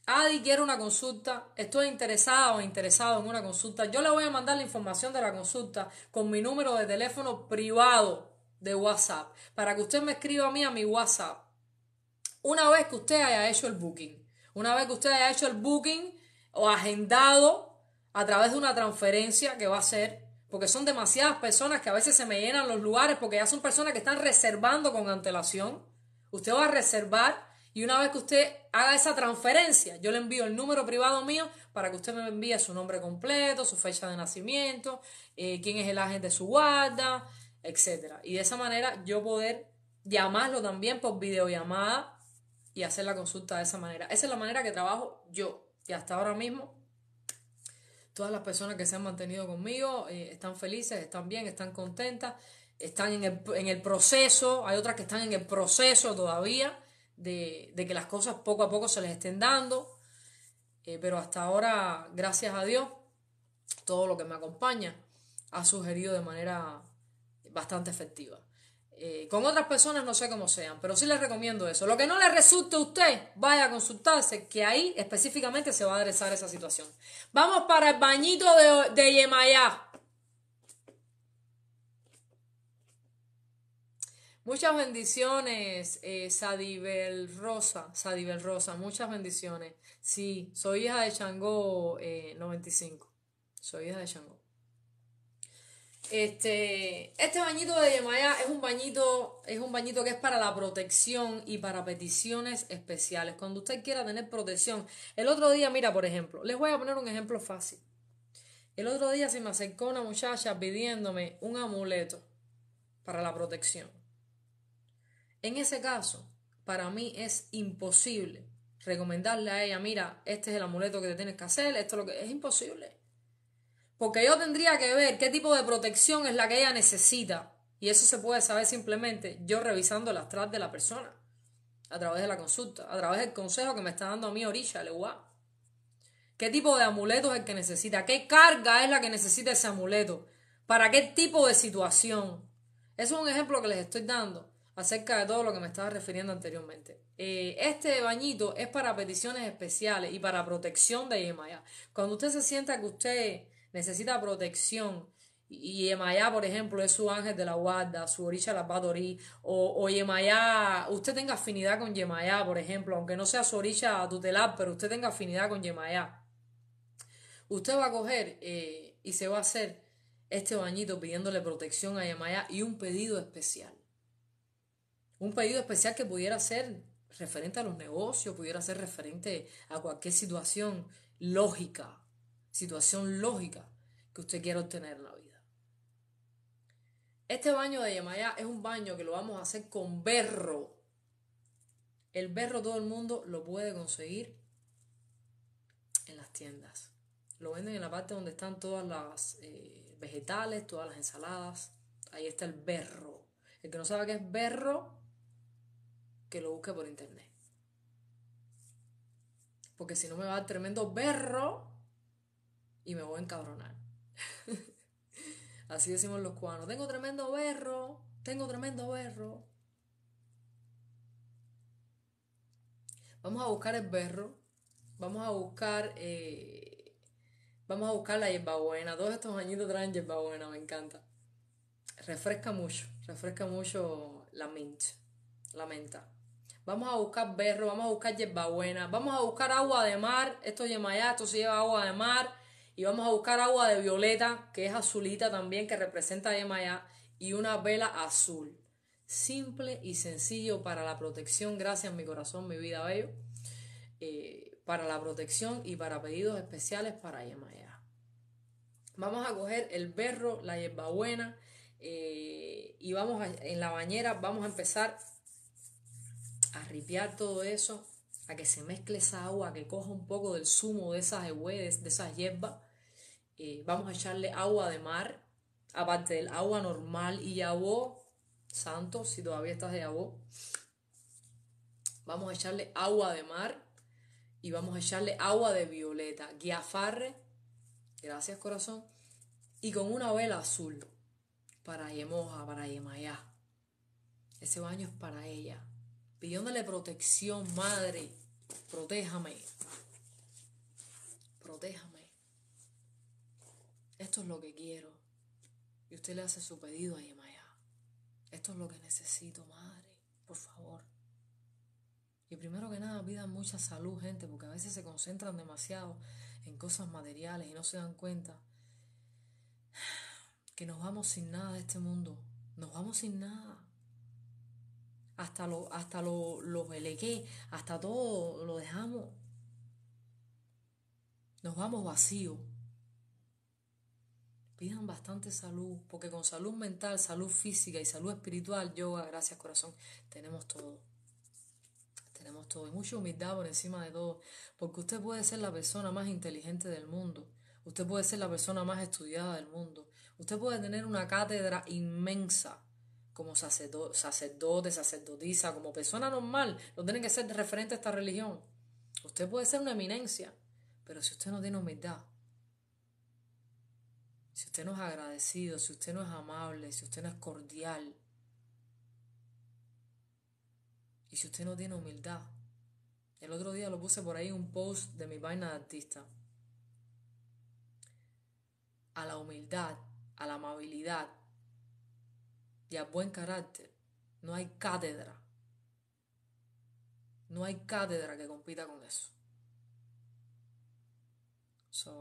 Adi quiere una consulta, estoy interesado o interesado en una consulta. Yo le voy a mandar la información de la consulta con mi número de teléfono privado de WhatsApp, para que usted me escriba a mí a mi WhatsApp. Una vez que usted haya hecho el booking, una vez que usted haya hecho el booking o agendado a través de una transferencia que va a hacer, porque son demasiadas personas que a veces se me llenan los lugares porque ya son personas que están reservando con antelación. Usted va a reservar y una vez que usted haga esa transferencia, yo le envío el número privado mío para que usted me envíe su nombre completo, su fecha de nacimiento, eh, quién es el agente de su guarda, etc. Y de esa manera yo poder llamarlo también por videollamada y hacer la consulta de esa manera. Esa es la manera que trabajo yo. Y hasta ahora mismo, todas las personas que se han mantenido conmigo eh, están felices, están bien, están contentas, están en el, en el, proceso. Hay otras que están en el proceso todavía de, que las cosas poco a poco se les estén dando. Eh, pero hasta ahora, gracias a Dios, todo lo que me acompaña ha sugerido de manera bastante efectiva. Eh, con otras personas no sé cómo sean, pero sí les recomiendo eso. Lo que no les resulte a usted, vaya a consultarse, que ahí específicamente se va a adresar esa situación. Vamos para el bañito de, de Yemayá. Muchas bendiciones, eh, Sadivel Rosa, Sadibel Rosa, muchas bendiciones. Sí, soy hija de Chango eh, 95, soy hija de Chango. Este, este bañito de Yemaya es un bañito, es un bañito que es para la protección y para peticiones especiales. Cuando usted quiera tener protección. El otro día, mira, por ejemplo, les voy a poner un ejemplo fácil. El otro día se me acercó una muchacha pidiéndome un amuleto para la protección. En ese caso, para mí es imposible recomendarle a ella, mira, este es el amuleto que te tienes que hacer, esto es lo que es imposible. Porque yo tendría que ver qué tipo de protección es la que ella necesita. Y eso se puede saber simplemente yo revisando las tras de la persona. A través de la consulta, a través del consejo que me está dando a mí Orisha, le ¿Qué tipo de amuleto es el que necesita? ¿Qué carga es la que necesita ese amuleto? ¿Para qué tipo de situación? Eso es un ejemplo que les estoy dando acerca de todo lo que me estaba refiriendo anteriormente. Eh, este bañito es para peticiones especiales y para protección de Yemaya. Cuando usted se sienta que usted necesita protección. Y Yemayá, por ejemplo, es su ángel de la guarda, su orisha la a o, o Yemayá, usted tenga afinidad con Yemayá, por ejemplo, aunque no sea su orilla tutelar, pero usted tenga afinidad con Yemayá. Usted va a coger eh, y se va a hacer este bañito pidiéndole protección a Yemayá y un pedido especial. Un pedido especial que pudiera ser referente a los negocios, pudiera ser referente a cualquier situación lógica, situación lógica que usted quiera obtener en la vida. Este baño de Yemayá es un baño que lo vamos a hacer con berro. El berro todo el mundo lo puede conseguir en las tiendas. Lo venden en la parte donde están todas las eh, vegetales, todas las ensaladas. Ahí está el berro. El que no sabe qué es berro, que lo busque por internet. Porque si no me va tremendo berro y me voy a encabronar. Así decimos los cubanos. Tengo tremendo berro, tengo tremendo berro. Vamos a buscar el berro, vamos a buscar, eh, vamos a buscar la hierbabuena. Todos estos añitos traen hierbabuena, me encanta. Refresca mucho, refresca mucho la mint, la menta. Vamos a buscar berro, vamos a buscar hierbabuena, vamos a buscar agua de mar. Esto es yemayá, esto se lleva agua de mar y vamos a buscar agua de violeta, que es azulita también, que representa a Yemayá, y una vela azul. Simple y sencillo para la protección. Gracias, mi corazón, mi vida bello. Eh, para la protección y para pedidos especiales para Yemayá. Vamos a coger el berro, la hierbabuena, eh, y vamos en la bañera, vamos a empezar a ripear todo eso, a que se mezcle esa agua, que coja un poco del zumo de esas yerbas. de esas hierbas, eh, vamos a echarle agua de mar, aparte del agua normal y vos. santo, si todavía estás de agua. vamos a echarle agua de mar y vamos a echarle agua de violeta, guiafarre, gracias corazón, y con una vela azul para Yemoja, para yemaya Ese baño es para ella. Pidiéndole protección, madre. Protéjame. Protéjame. Esto es lo que quiero. Y usted le hace su pedido a Yemaya. Esto es lo que necesito, madre. Por favor. Y primero que nada, pidan mucha salud, gente, porque a veces se concentran demasiado en cosas materiales y no se dan cuenta que nos vamos sin nada de este mundo. Nos vamos sin nada. Hasta lo, hasta lo, lo hasta todo lo dejamos. Nos vamos vacíos. Pidan bastante salud, porque con salud mental, salud física y salud espiritual, yoga, gracias corazón, tenemos todo. Tenemos todo. Y mucha humildad por encima de todo, porque usted puede ser la persona más inteligente del mundo. Usted puede ser la persona más estudiada del mundo. Usted puede tener una cátedra inmensa como sacerdote, sacerdote, sacerdotisa, como persona normal. No tienen que ser referente a esta religión. Usted puede ser una eminencia, pero si usted no tiene humildad, si usted no es agradecido, si usted no es amable, si usted no es cordial, y si usted no tiene humildad. El otro día lo puse por ahí un post de mi vaina de artista. A la humildad, a la amabilidad y a buen carácter no hay cátedra. No hay cátedra que compita con eso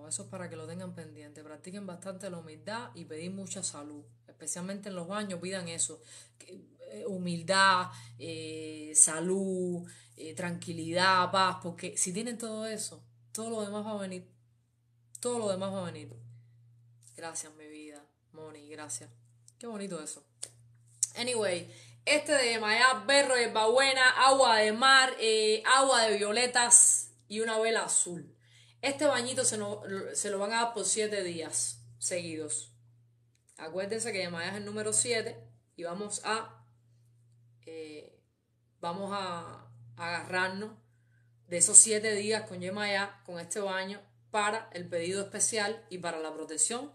eso es para que lo tengan pendiente. Practiquen bastante la humildad y pedir mucha salud. Especialmente en los baños, pidan eso. Eh, humildad, eh, salud, eh, tranquilidad, paz. Porque si tienen todo eso, todo lo demás va a venir. Todo lo demás va a venir. Gracias, mi vida. Moni, gracias. Qué bonito eso. Anyway, este de Maya, berro de babuena, agua de mar, agua de violetas y una vela azul. Este bañito se, lo van a dar por 7 días seguidos. Acuérdense que Yemayá es el número 7 y vamos a eh, vamos a, agarrarnos de esos 7 días con Yemaya, con este baño, para el pedido especial y para la protección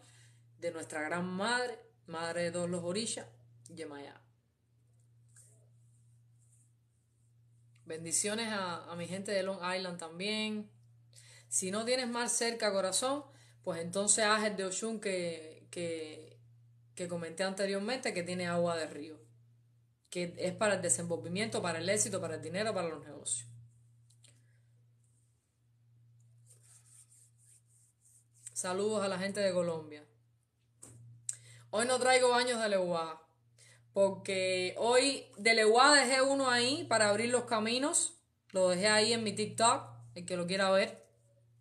de nuestra gran madre, madre de todos los orillas, Yemaya. Bendiciones a mi gente de Long Island también. Si no tienes más cerca, corazón, pues entonces haz el de Oshun que, comenté anteriormente, que tiene agua de río, que es para el desenvolvimiento, para el éxito, para el dinero, para los negocios. Saludos a la gente de Colombia. Hoy no traigo baños de leguá porque hoy de leguá dejé uno ahí para abrir los caminos. Lo dejé ahí en mi TikTok, el que lo quiera ver.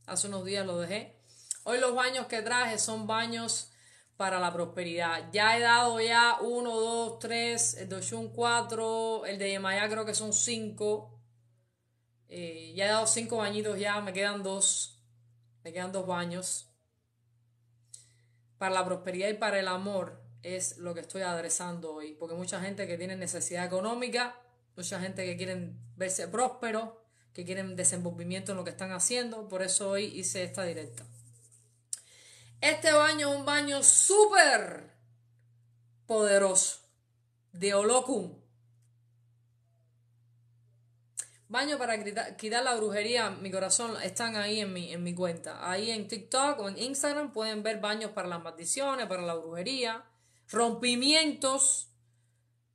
Hace unos días lo dejé. Hoy los baños que traje son baños para la prosperidad. Ya he dado ya uno, dos, tres, el de Oshun 4, el de Yemaya creo que son cinco. Eh, ya he dado cinco bañitos ya, me quedan dos, Me quedan dos baños. Para la prosperidad y para el amor es lo que estoy adresando hoy. Porque mucha gente que tiene necesidad económica, mucha gente que quiere verse próspero, que quieren desenvolvimiento en lo que están haciendo. Por eso hoy hice esta directa. Este baño es un baño súper poderoso de Olocum. Baño para quitar la brujería, mi corazón, están ahí en mi, en mi cuenta. Ahí en TikTok o en Instagram pueden ver baños para las maldiciones, para la brujería, rompimientos,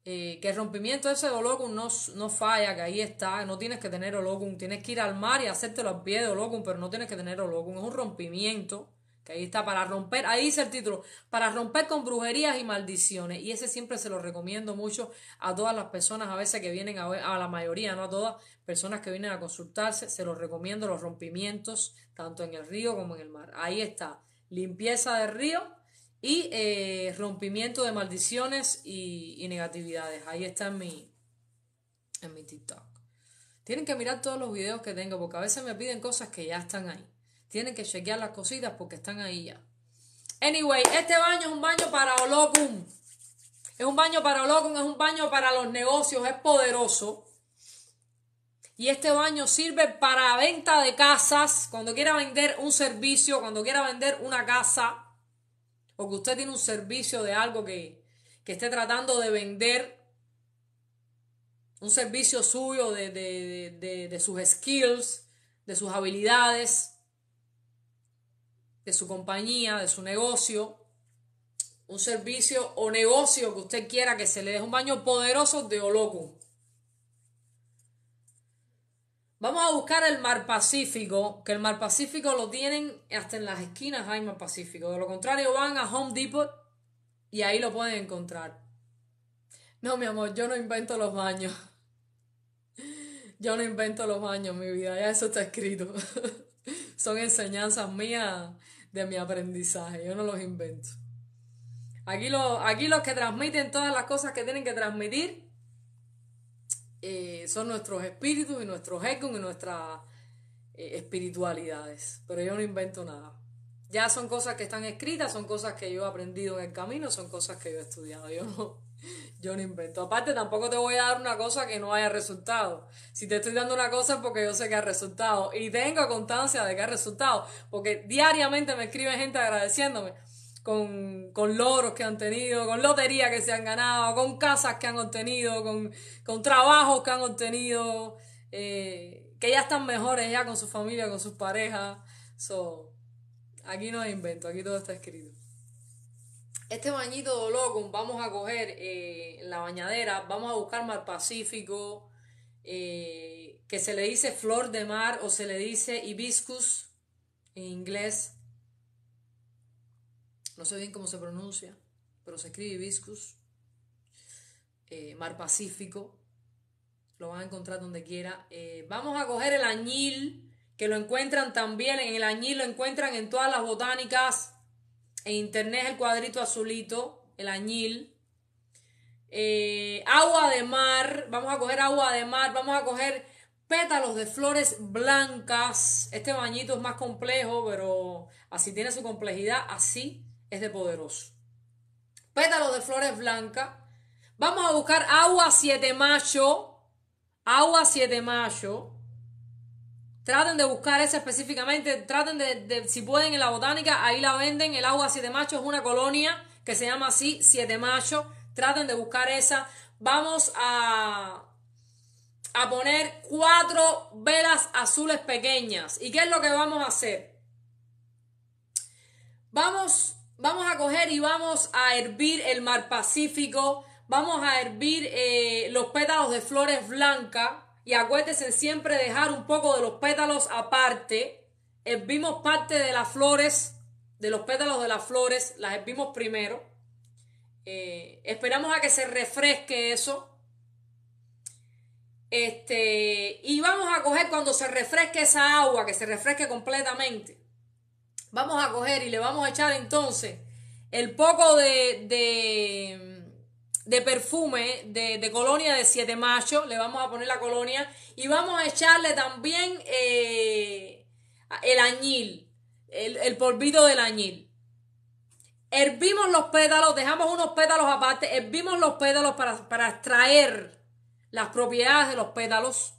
eh, que el rompimiento ese de Olocum no, falla, que ahí está, no tienes que tener Olocum, tienes que ir al mar y hacértelo a pie de Olocum, pero no tienes que tener Olocum, es un rompimiento, que ahí está, para romper, ahí dice el título, para romper con brujerías y maldiciones, y ese siempre se lo recomiendo mucho a todas las personas, a veces que vienen, a, a la mayoría, no a todas, personas que vienen a consultarse, se los recomiendo los rompimientos, tanto en el río como en el mar, ahí está, limpieza del río, y eh, rompimiento de maldiciones y, negatividades. Ahí está en mi, en mi TikTok. Tienen que mirar todos los videos que tengo porque a veces me piden cosas que ya están ahí. Tienen que chequear las cositas porque están ahí ya. Anyway, este baño es un baño para Olocum. Es un baño para Olocum, es un baño para los negocios, es poderoso. Y este baño sirve para venta de casas, cuando quiera vender un servicio, cuando quiera vender una casa porque usted tiene un servicio de algo que, esté tratando de vender, un servicio suyo de, sus skills, de sus habilidades, de su compañía, de su negocio, un servicio o negocio que usted quiera que se le dé un baño poderoso de Olocum. Vamos a buscar el mar Pacífico, que el mar Pacífico lo tienen hasta en las esquinas hay mar Pacífico. De lo contrario, van a Home Depot y ahí lo pueden encontrar. No, mi amor, yo no invento los baños. Yo no invento los baños, mi vida, ya eso está escrito. <laughs> Son enseñanzas mías de mi aprendizaje, yo no los invento. Aquí, lo, aquí los que transmiten todas las cosas que tienen que transmitir eh, son nuestros espíritus y nuestros egos y nuestras eh, espiritualidades. Pero yo no invento nada. Ya son cosas que están escritas, son cosas que yo he aprendido en el camino, son cosas que yo he estudiado. Yo no, <laughs> yo no invento. Aparte, tampoco te voy a dar una cosa que no haya resultado. Si te estoy dando una cosa es porque yo sé que ha resultado. Y tengo constancia de que ha resultado. Porque diariamente me escribe gente agradeciéndome con, con logros que han tenido, con loterías que se han ganado, con casas que han obtenido, con, con trabajos que han obtenido, eh, que ya están mejores ya con su familia, con sus parejas. So, aquí no hay invento, aquí todo está escrito. Este bañito loco vamos a coger eh, la bañadera, vamos a buscar mar Pacífico, eh, que se le dice flor de mar o se le dice hibiscus en inglés no sé bien cómo se pronuncia, pero se escribe hibiscus, eh, mar Pacífico, lo van a encontrar donde quiera. Eh, vamos a coger el añil, que lo encuentran también, en el añil lo encuentran en todas las botánicas, en internet el cuadrito azulito, el añil. Eh, agua de mar, vamos a coger agua de mar, vamos a coger pétalos de flores blancas. Este bañito es más complejo, pero así tiene su complejidad, así es de poderoso. Pétalo de flores blancas. Vamos a buscar agua 7 mayo. Agua 7 mayo. Traten de buscar esa específicamente. Traten de, si pueden, en la botánica, ahí la venden. El agua 7 macho es una colonia que se llama así, 7 mayo. Traten de buscar esa. Vamos a, a poner cuatro velas azules pequeñas. ¿Y qué es lo que vamos a hacer? Vamos Vamos a coger y vamos a hervir el mar Pacífico, vamos a hervir eh, los pétalos de flores blancas y acuérdense siempre dejar un poco de los pétalos aparte. Hervimos parte de las flores, de los pétalos de las flores, las hervimos primero. Eh, esperamos a que se refresque eso. Este, y vamos a coger cuando se refresque esa agua, que se refresque completamente. Vamos a coger y le vamos a echar entonces el poco de, de, perfume de, colonia de siete machos. Le vamos a poner la colonia. Y vamos a echarle también eh, el añil. El, el polvito del añil. Hervimos los pétalos, dejamos unos pétalos aparte, hervimos los pétalos para, para extraer las propiedades de los pétalos.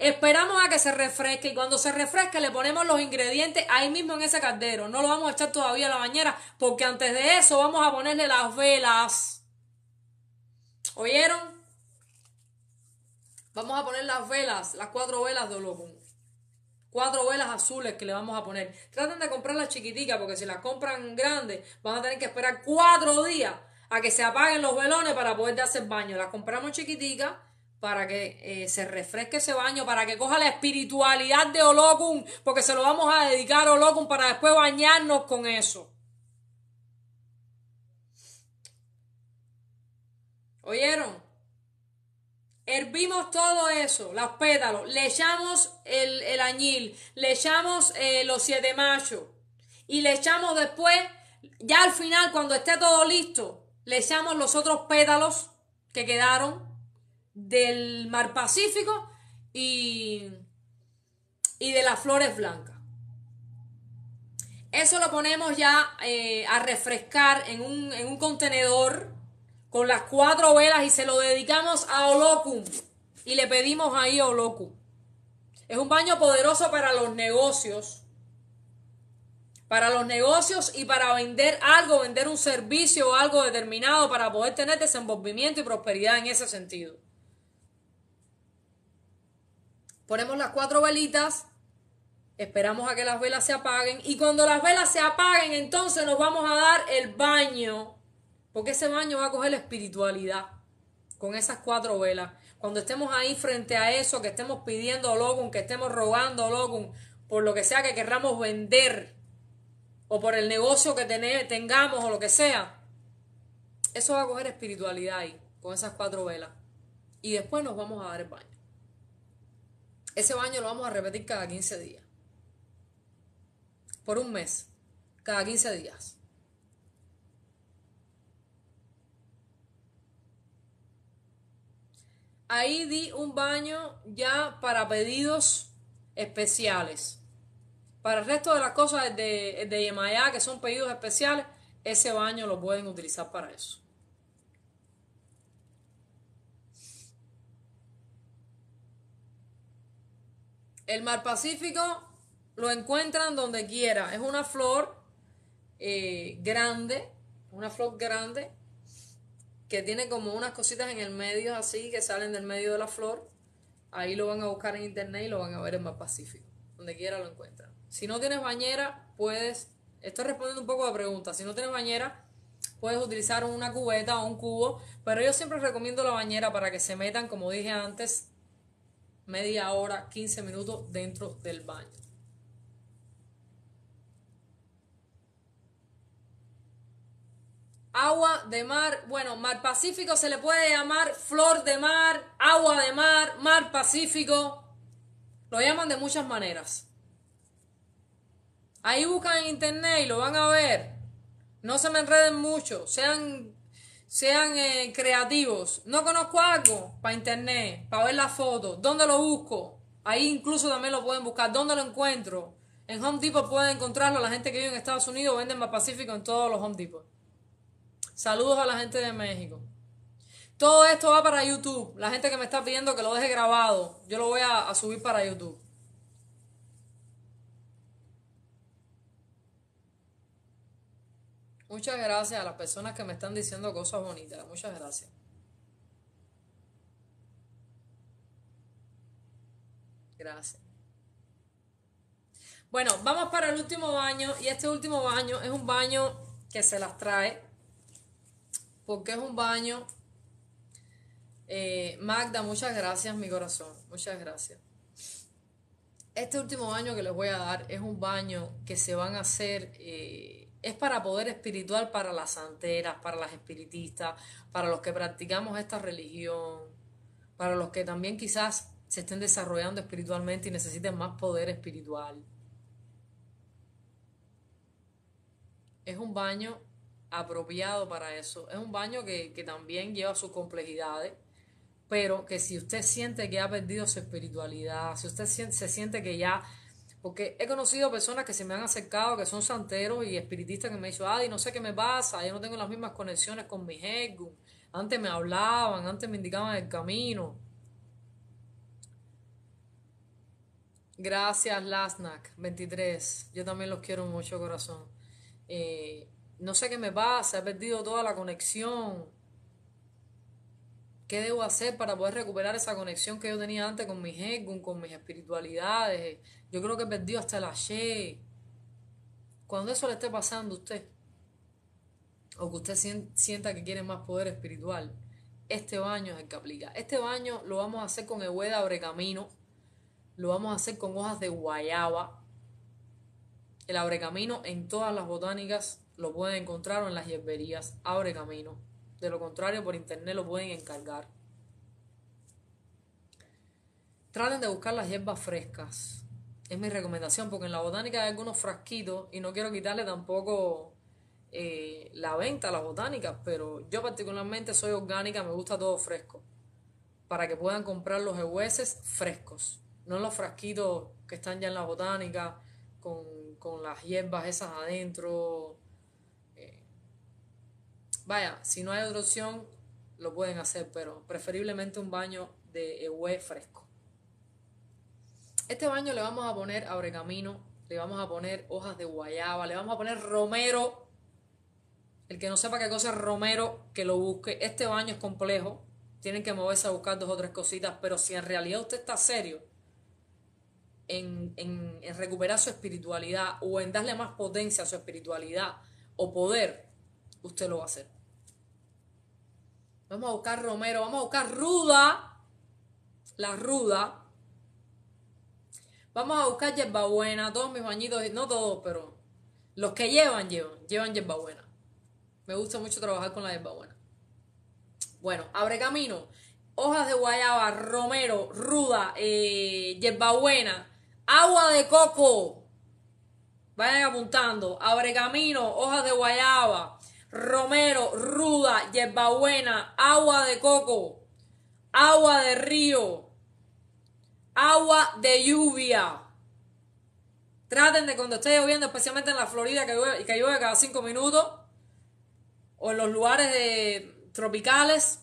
Esperamos a que se refresque y cuando se refresque le ponemos los ingredientes ahí mismo en ese caldero. No lo vamos a echar todavía a la bañera porque antes de eso vamos a ponerle las velas. ¿Oyeron? Vamos a poner las velas, las cuatro velas de Olocum. Cuatro velas azules que le vamos a poner. Traten de comprarlas chiquiticas porque si las compran grandes van a tener que esperar cuatro días a que se apaguen los velones para poder hacer el baño. Las compramos chiquiticas para que eh, se refresque ese baño, para que coja la espiritualidad de Olocum, porque se lo vamos a dedicar a Olocum para después bañarnos con eso. ¿Oyeron? Hervimos todo eso, los pétalos, le echamos el, añil, le echamos eh, los siete machos y le echamos después, ya al final, cuando esté todo listo, le echamos los otros pétalos que quedaron del mar Pacífico y, de las flores blancas. Eso lo ponemos ya eh, a refrescar en un, en un contenedor con las cuatro velas y se lo dedicamos a Olocum. Y le pedimos ahí a Olocum. Es un baño poderoso para los negocios. Para los negocios y para vender algo, vender un servicio o algo determinado para poder tener desenvolvimiento y prosperidad en ese sentido. Ponemos las cuatro velitas, esperamos a que las velas se apaguen y cuando las velas se apaguen entonces nos vamos a dar el baño, porque ese baño va a coger la espiritualidad con esas cuatro velas. Cuando estemos ahí frente a eso, que estemos pidiendo logun que estemos rogando logun por lo que sea que querramos vender o por el negocio que tengamos o lo que sea, eso va a coger espiritualidad ahí, con esas cuatro velas. Y después nos vamos a dar el baño. Ese baño lo vamos a repetir cada 15 días. Por un mes. Cada 15 días. Ahí di un baño ya para pedidos especiales. Para el resto de las cosas de, de que son pedidos especiales, ese baño lo pueden utilizar para eso. El mar Pacífico lo encuentran donde quiera. Es una flor eh, grande, una flor grande que tiene como unas cositas en el medio así que salen del medio de la flor. Ahí lo van a buscar en internet y lo van a ver en Mar Pacífico. Donde quiera lo encuentran. Si no tienes bañera, puedes. Estoy respondiendo un poco a preguntas. Si no tienes bañera, puedes utilizar una cubeta o un cubo. Pero yo siempre recomiendo la bañera para que se metan, como dije antes, media hora, 15 minutos dentro del baño. Agua de mar, bueno, mar Pacífico se le puede llamar flor de mar, agua de mar, mar Pacífico. Lo llaman de muchas maneras. Ahí buscan en internet y lo van a ver. No se me enreden mucho. Sean sean eh, creativos. No conozco algo para internet, para ver las fotos. ¿Dónde lo busco? Ahí incluso también lo pueden buscar. ¿Dónde lo encuentro? En Home Depot pueden encontrarlo. La gente que vive en Estados Unidos vende más Pacífico en todos los Home Depot. Saludos a la gente de México. Todo esto va para YouTube. La gente que me está pidiendo que lo deje grabado, yo lo voy a subir para YouTube. Muchas gracias a las personas que me están diciendo cosas bonitas. Muchas gracias. Gracias. Bueno, vamos para el último baño. Y este último baño es un baño que se las trae. Porque es un baño. Eh, Magda, muchas gracias, mi corazón. Muchas gracias. Este último baño que les voy a dar es un baño que se van a hacer. Eh, es para poder espiritual para las santeras, para las espiritistas, para los que practicamos esta religión, para los que también quizás se estén desarrollando espiritualmente y necesiten más poder espiritual. Es un baño apropiado para eso. Es un baño que, que también lleva sus complejidades, pero que si usted siente que ha perdido su espiritualidad, si usted se siente que ya porque he conocido personas que se me han acercado, que son santeros y espiritistas, que me dicen, ay no sé qué me pasa, yo no tengo las mismas conexiones con mi ego. Antes me hablaban, antes me indicaban el camino. Gracias, Lasnak, 23. Yo también los quiero mucho, corazón. Eh, no sé qué me pasa, he perdido toda la conexión ¿Qué debo hacer para poder recuperar esa conexión que yo tenía antes con mi Hegun, con mis espiritualidades? Yo creo que he perdido hasta la she. Cuando eso le esté pasando a usted, o que usted sienta que quiere más poder espiritual, este baño es el que aplica. Este baño lo vamos a hacer con Ehueda Abre Camino, lo vamos a hacer con hojas de guayaba. El abrecamino en todas las botánicas lo pueden encontrar o en las hierberías. Abre Camino. De lo contrario, por internet lo pueden encargar. Traten de buscar las hierbas frescas. Es mi recomendación porque en la botánica hay algunos frasquitos y no quiero quitarle tampoco eh, la venta a las botánicas, pero yo particularmente soy orgánica, me gusta todo fresco. Para que puedan comprar los hueses frescos, no los frasquitos que están ya en la botánica con, con las hierbas esas adentro Vaya, si no hay otra opción, lo pueden hacer, pero preferiblemente un baño de hue fresco. Este baño le vamos a poner abrecamino, le vamos a poner hojas de guayaba, le vamos a poner romero. El que no sepa qué cosa es romero, que lo busque. Este baño es complejo, tienen que moverse a buscar dos o tres cositas, pero si en realidad usted está serio en, recuperar su espiritualidad o en darle más potencia a su espiritualidad o poder, usted lo va a hacer. Vamos a buscar Romero, vamos a buscar Ruda, la Ruda. Vamos a buscar yerba buena, todos mis bañitos, no todos, pero los que llevan, llevan, llevan yerba buena. Me gusta mucho trabajar con la yerba buena. Bueno, abre camino. Hojas de guayaba, romero, ruda, eh, buena, agua de coco. Vayan apuntando. Abre camino, hojas de guayaba, romero, ruda, hierbabuena, agua de coco, agua de río, agua de lluvia. Traten de cuando esté lloviendo, especialmente en la Florida, que llueve, cada cinco minutos, o en los lugares de, tropicales.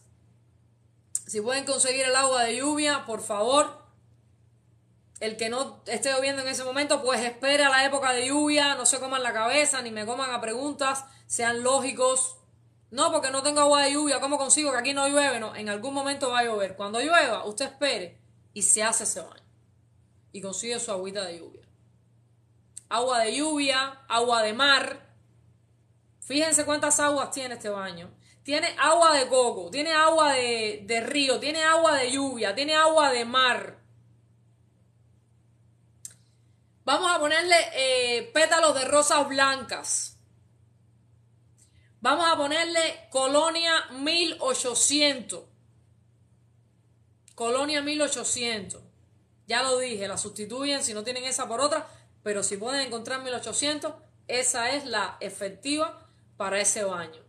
Si pueden conseguir el agua de lluvia, por favor, el que no esté lloviendo en ese momento, pues espera la época de lluvia, no se coman la cabeza, ni me coman a preguntas, sean lógicos. No, porque no tengo agua de lluvia, ¿cómo consigo que aquí no llueve? No, en algún momento va a llover. Cuando llueva, usted espere y se hace ese baño. Y consigue su agüita de lluvia. Agua de lluvia, agua de mar. Fíjense cuántas aguas tiene este baño. Tiene agua de coco, tiene agua de río, tiene agua de lluvia, tiene agua de mar. Vamos a ponerle eh, pétalos de rosas blancas. Vamos a ponerle colonia 1800. Colonia 1800. Ya lo dije, la sustituyen si no tienen esa por otra, pero si pueden encontrar 1800, esa es la efectiva para ese baño.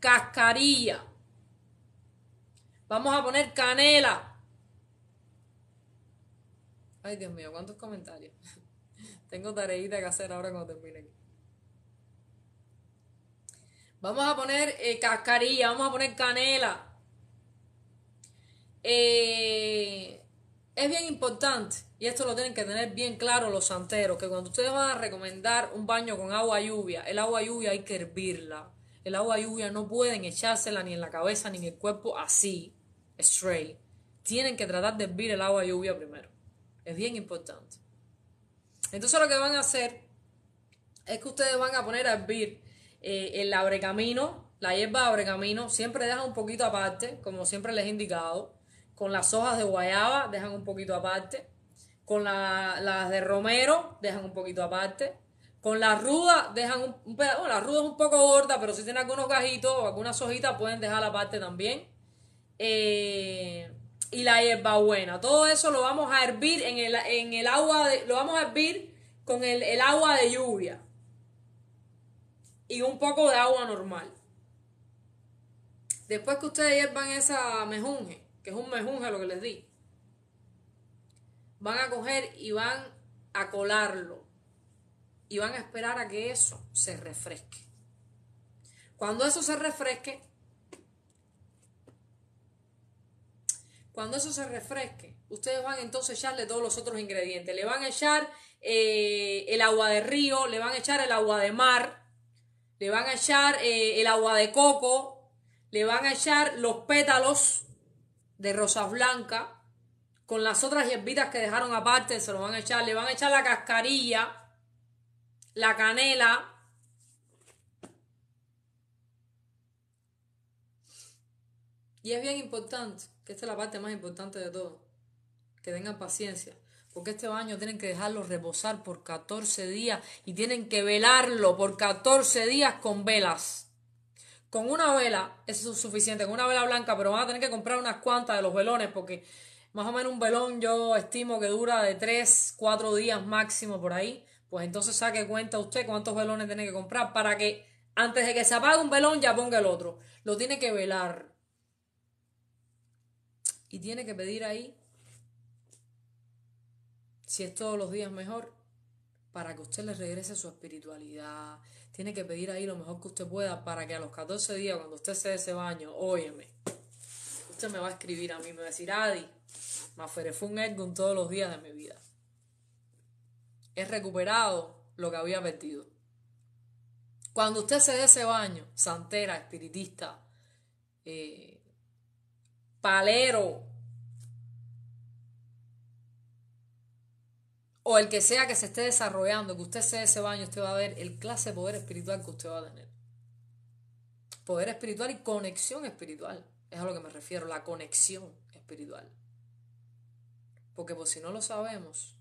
Cascarilla. Vamos a poner canela. Ay, Dios mío, cuántos comentarios. Tengo tareita que hacer ahora cuando termine Vamos a poner eh, cascarilla, vamos a poner canela. Eh, es bien importante, y esto lo tienen que tener bien claro los santeros, que cuando ustedes van a recomendar un baño con agua lluvia, el agua lluvia hay que hervirla. El agua lluvia no pueden echársela ni en la cabeza ni en el cuerpo así, straight. Tienen que tratar de hervir el agua lluvia primero. Es bien importante. Entonces lo que van a hacer es que ustedes van a poner a hervir eh, el abrecamino, la hierba de abrecamino, siempre dejan un poquito aparte, como siempre les he indicado. Con las hojas de guayaba dejan un poquito aparte. Con las de romero dejan un poquito aparte. Con la rudas dejan un, pedazo, bueno, la ruda es un poco gorda, pero si tienen algunos gajitos o algunas hojitas pueden dejar aparte también. Eh, y la hierbabuena. Todo eso lo vamos a hervir en el, en el agua, de, lo vamos a hervir con el, el agua de lluvia y un poco de agua normal. Después que ustedes hiervan esa mejunje, que es un mejunje lo que les di, van a coger y van a colarlo y van a esperar a que eso se refresque. Cuando eso se refresque, Cuando eso se refresque, ustedes van entonces a echarle todos los otros ingredientes. Le van a echar eh, el agua de río, le van a echar el agua de mar, le van a echar eh, el agua de coco, le van a echar los pétalos de rosas blancas, con las otras hierbitas que dejaron aparte, se los van a echar, le van a echar la cascarilla, la canela. Y es bien importante que esta es la parte más importante de todo, que tengan paciencia, porque este baño tienen que dejarlo reposar por 14 días y tienen que velarlo por 14 días con velas. Con una vela, eso es suficiente, con una vela blanca, pero van a tener que comprar unas cuantas de los velones porque más o menos un velón yo estimo que dura de 3, 4 días máximo por ahí. Pues entonces saque cuenta usted cuántos velones tiene que comprar para que antes de que se apague un velón ya ponga el otro. Lo tiene que velar y tiene que pedir ahí, si es todos los días mejor, para que usted le regrese su espiritualidad. Tiene que pedir ahí lo mejor que usted pueda para que a los 14 días, cuando usted se dé ese baño, óyeme, usted me va a escribir a mí, me va a decir, Adi, me fue un Edgun todos los días de mi vida. He recuperado lo que había perdido. Cuando usted se dé ese baño, santera, espiritista, eh, palero o el que sea que se esté desarrollando, que usted sea ese baño, usted va a ver el clase de poder espiritual que usted va a tener. Poder espiritual y conexión espiritual. Es a lo que me refiero, la conexión espiritual. Porque por si no lo sabemos,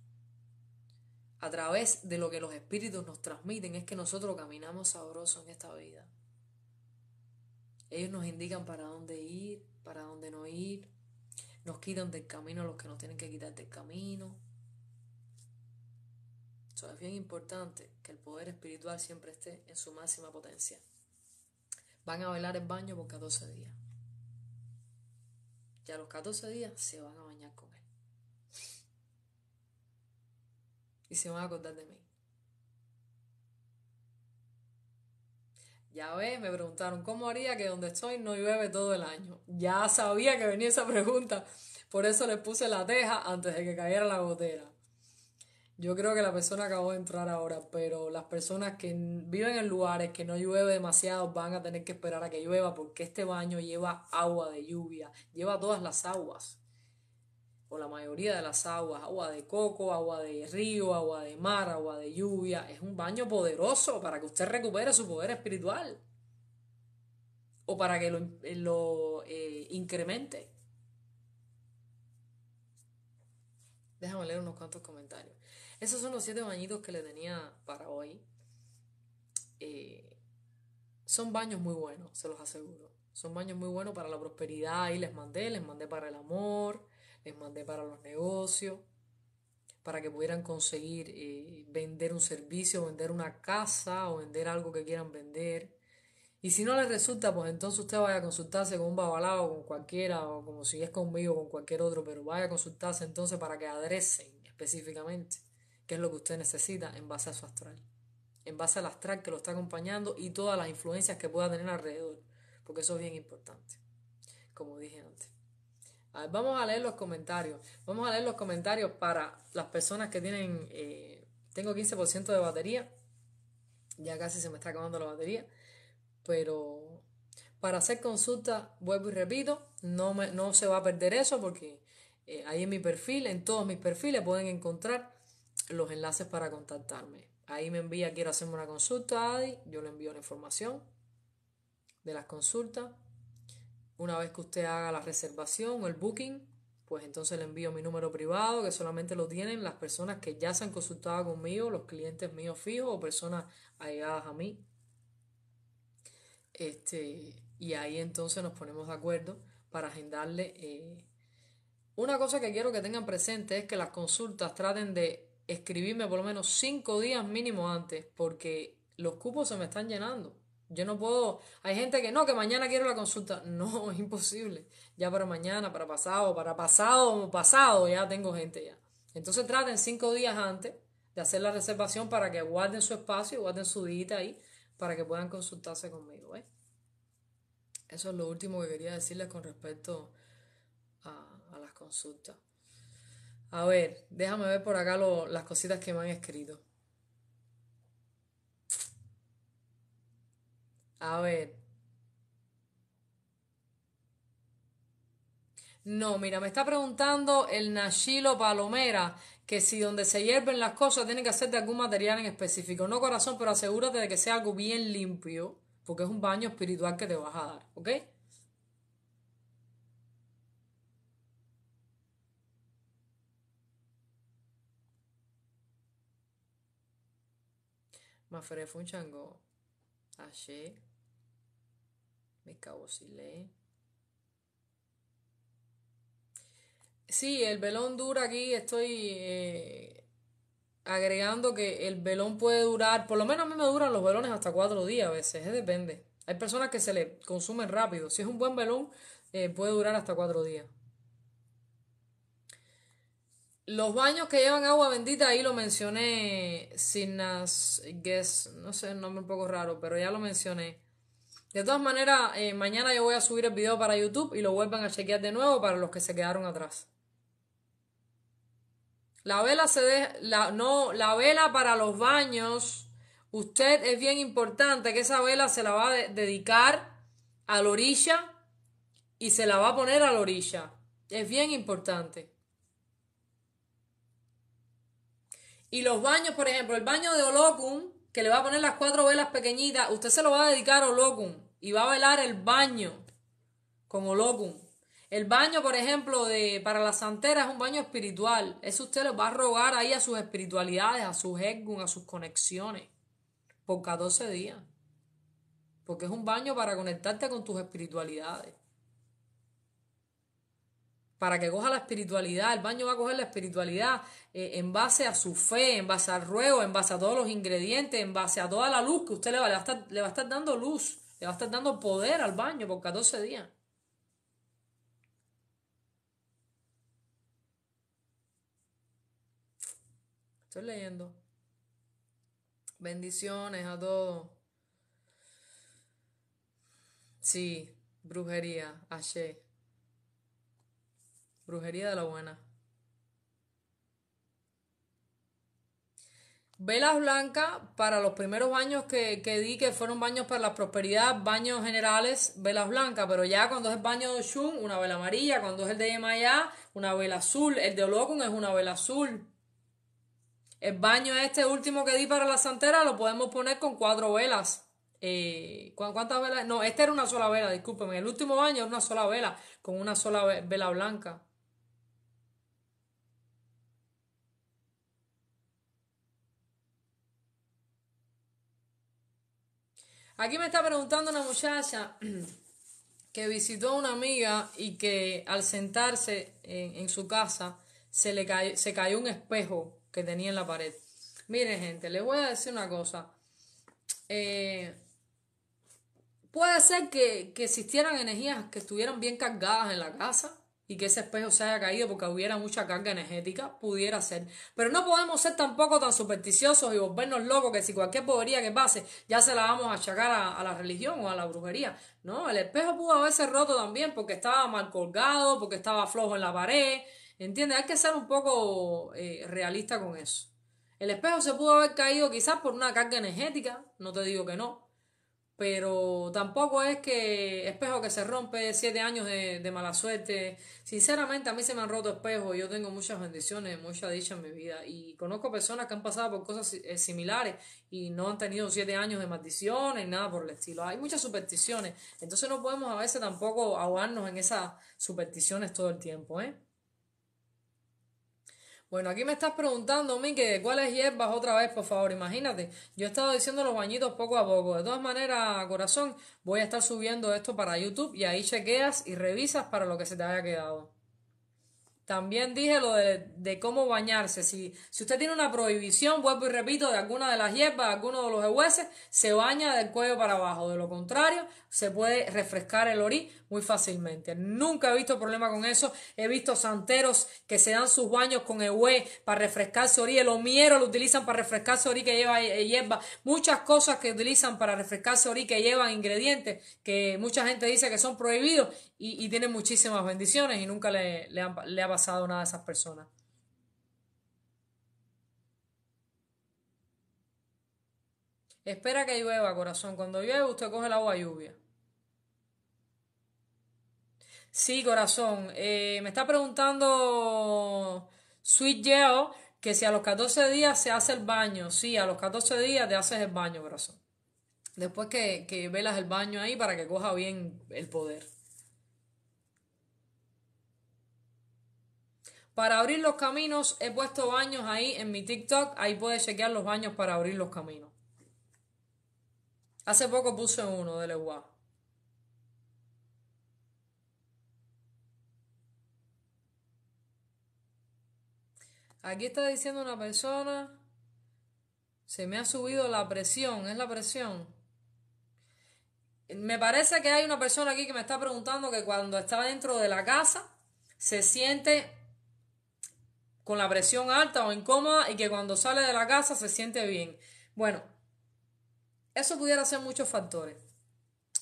a través de lo que los espíritus nos transmiten es que nosotros caminamos sabroso en esta vida. Ellos nos indican para dónde ir, para dónde no ir. Nos quitan del camino los que nos tienen que quitar del camino. Eso es bien importante que el poder espiritual siempre esté en su máxima potencia. Van a bailar el baño por 14 días. Y a los 14 días se van a bañar con él. Y se van a acordar de mí. Ya ves, me preguntaron, ¿cómo haría que donde estoy no llueve todo el año? Ya sabía que venía esa <laughs> pregunta, por eso le puse la teja antes de que cayera la gotera. Yo creo que la persona acabó de entrar ahora, pero las personas que viven en lugares que no llueve demasiado van a tener que esperar a que llueva porque este baño lleva agua de lluvia, lleva todas las aguas o la mayoría de las aguas, agua de coco, agua de río, agua de mar, agua de lluvia, es un baño poderoso para que usted recupere su poder espiritual o para que lo, eh, incremente. Déjame leer unos cuantos comentarios. Esos son los siete bañitos que le tenía para hoy. Eh, son baños muy buenos, se los aseguro. Son baños muy buenos para la prosperidad. Ahí les mandé, les mandé para el amor, les mandé para los negocios, para que pudieran conseguir eh, vender un servicio, vender una casa o vender algo que quieran vender. Y si no les resulta, pues entonces usted vaya a consultarse con un babalao, con cualquiera, o como si es conmigo, con cualquier otro, pero vaya a consultarse entonces para que adresen específicamente qué es lo que usted necesita en base a su astral, en base al astral que lo está acompañando y todas las influencias que pueda tener alrededor, porque eso es bien importante, como dije antes. Ah, vamos a leer los comentarios. Vamos a leer los comentarios para las personas que tienen... Eh, tengo 15% de batería. Ya casi se me está acabando la batería. Pero para hacer consulta, vuelvo y repito, no, no se va a perder eso porque eh, ahí en mi perfil, en todos mis perfiles pueden encontrar los enlaces para contactarme. Ahí me envía, quiero hacerme una consulta, Adi, yo le envío la información de las consultas. Una vez que usted haga la reservación o el booking, pues entonces le envío mi número privado, que solamente lo tienen las personas que ya se han consultado conmigo, los clientes míos fijos o personas allegadas a mí. Este, y ahí entonces nos ponemos de acuerdo para agendarle. Eh, una cosa que quiero que tengan presente es que las consultas traten de escribirme por lo menos cinco días mínimo antes, porque los cupos se me están llenando. Yo no puedo, hay gente que no, que mañana quiero la consulta. <laughs> No, es imposible. Ya para mañana, para pasado, para pasado, pasado, ya tengo gente ya. Entonces traten cinco días antes de hacer la reservación para que guarden su espacio, guarden su dita ahí, para que puedan consultarse conmigo. Eso es lo último que quería decirles con respecto a, las consultas. A ver, déjame ver por acá las cositas que me han escrito. A ver. No, mira, me está preguntando el Nashilo Palomera que si donde se hierven las cosas tiene que ser de algún material en específico. No corazón, pero asegúrate de que sea algo bien limpio, porque es un baño espiritual que te vas a dar, ¿ok? Mafre fue un chango. Me Sí, el velón dura aquí, estoy eh, agregando que el velón puede durar, por lo menos a mí me duran los velones hasta cuatro días a veces, eh, depende. Hay personas que se le consumen rápido. Si es un buen velón, eh, puede durar hasta cuatro días. Los baños que llevan agua bendita, ahí lo mencioné, sin las Guess, no sé, nombre un poco raro, pero ya lo mencioné. De todas maneras, eh, mañana yo voy a subir el video para YouTube y lo vuelvan a chequear de nuevo para los que se quedaron atrás. La vela se la, no, la vela para los baños. Usted es bien importante que esa vela se la va a dedicar a la orilla y se la va a poner a la orilla. Es bien importante. Y los baños, por ejemplo, el baño de Olocum que le va a poner las cuatro velas pequeñitas, usted se lo va a dedicar a Olocum y va a velar el baño Como Olocum. El baño, por ejemplo, de, para la santera es un baño espiritual. Eso usted le va a rogar ahí a sus espiritualidades, a sus egun, a sus conexiones, por 14 días. Porque es un baño para conectarte con tus espiritualidades para que coja la espiritualidad. El baño va a coger la espiritualidad eh, en base a su fe, en base al ruego, en base a todos los ingredientes, en base a toda la luz que usted le va, le va, a, estar, dando luz, le va a estar dando poder al baño por 14 días. Estoy leyendo. Bendiciones a todos. Sí, brujería, ayer. Brujería de la buena. Velas blancas para los primeros baños que, di, que fueron baños para la prosperidad, baños generales, velas blancas, pero ya cuando es el baño de Shun, una vela amarilla, cuando es el de Yemayá, una vela azul, el de Olokun es una vela azul. El baño este último que di para la santera lo podemos poner con cuatro velas. Eh, ¿Cuántas velas? No, esta era una sola vela, discúlpeme. El último baño era una sola vela, con una sola vela blanca. Aquí me está preguntando una muchacha <clears throat> que visitó a una amiga y que al sentarse en, su casa se le cayó, cayó un espejo que tenía en la pared. Miren, gente, les voy a decir una cosa. Eh, puede ser que, existieran energías que estuvieran bien cargadas en la casa y que ese espejo se haya caído porque hubiera mucha carga energética, pudiera ser. Pero no podemos ser tampoco tan supersticiosos y volvernos locos que si cualquier bobería que pase ya se la vamos a achacar a, la religión o a la brujería. No, el espejo pudo haberse roto también porque estaba mal colgado, porque estaba flojo en la pared. ¿Entiendes? Hay que ser un poco eh, realista con eso. El espejo se pudo haber caído quizás por una carga energética, no te digo que no, pero tampoco es que espejo que se rompe, siete años de, mala suerte. Sinceramente a mí se me han roto espejos, yo tengo muchas bendiciones, mucha dicha en mi vida y conozco personas que han pasado por cosas eh, similares y no han tenido siete años de maldiciones, nada por el estilo. Hay muchas supersticiones, entonces no podemos a veces tampoco ahogarnos en esas supersticiones todo el tiempo, ¿eh? Bueno, aquí me estás preguntando, Mike, de cuáles hierbas otra vez, por favor, imagínate. Yo he estado diciendo los bañitos poco a poco. De todas maneras, corazón, voy a estar subiendo esto para YouTube y ahí chequeas y revisas para lo que se te haya quedado. También dije lo de, cómo bañarse. Si, si usted tiene una prohibición, vuelvo y repito, de alguna de las hierbas, de alguno de los hueses, se baña del cuello para abajo. De lo contrario, se puede refrescar el orí muy fácilmente. Nunca he visto problema con eso. He visto santeros que se dan sus baños con hue para refrescarse orí. El omiero lo utilizan para refrescarse orí que lleva eh, hierba. Muchas cosas que utilizan para refrescarse orí que llevan ingredientes que mucha gente dice que son prohibidos y, y tienen muchísimas bendiciones y nunca le, le, le ha pasado pasado nada de esas personas. Espera que llueva, corazón. Cuando llueve, usted coge el agua lluvia. Sí, corazón. Eh, me está preguntando Sweet que si a los 14 días se hace el baño. si a los 14 días te haces el baño, corazón. Después que, que velas el baño ahí para que coja bien el poder. Para abrir los caminos, he puesto baños ahí en mi TikTok. Ahí puedes chequear los baños para abrir los caminos. Hace poco puse uno de Leguá. Aquí está diciendo una persona, se me ha subido la presión, es la presión. Me parece que hay una persona aquí que me está preguntando que cuando está dentro de la casa se siente con la presión alta o incómoda y que cuando sale de la casa se siente bien. Bueno, eso pudiera ser muchos factores.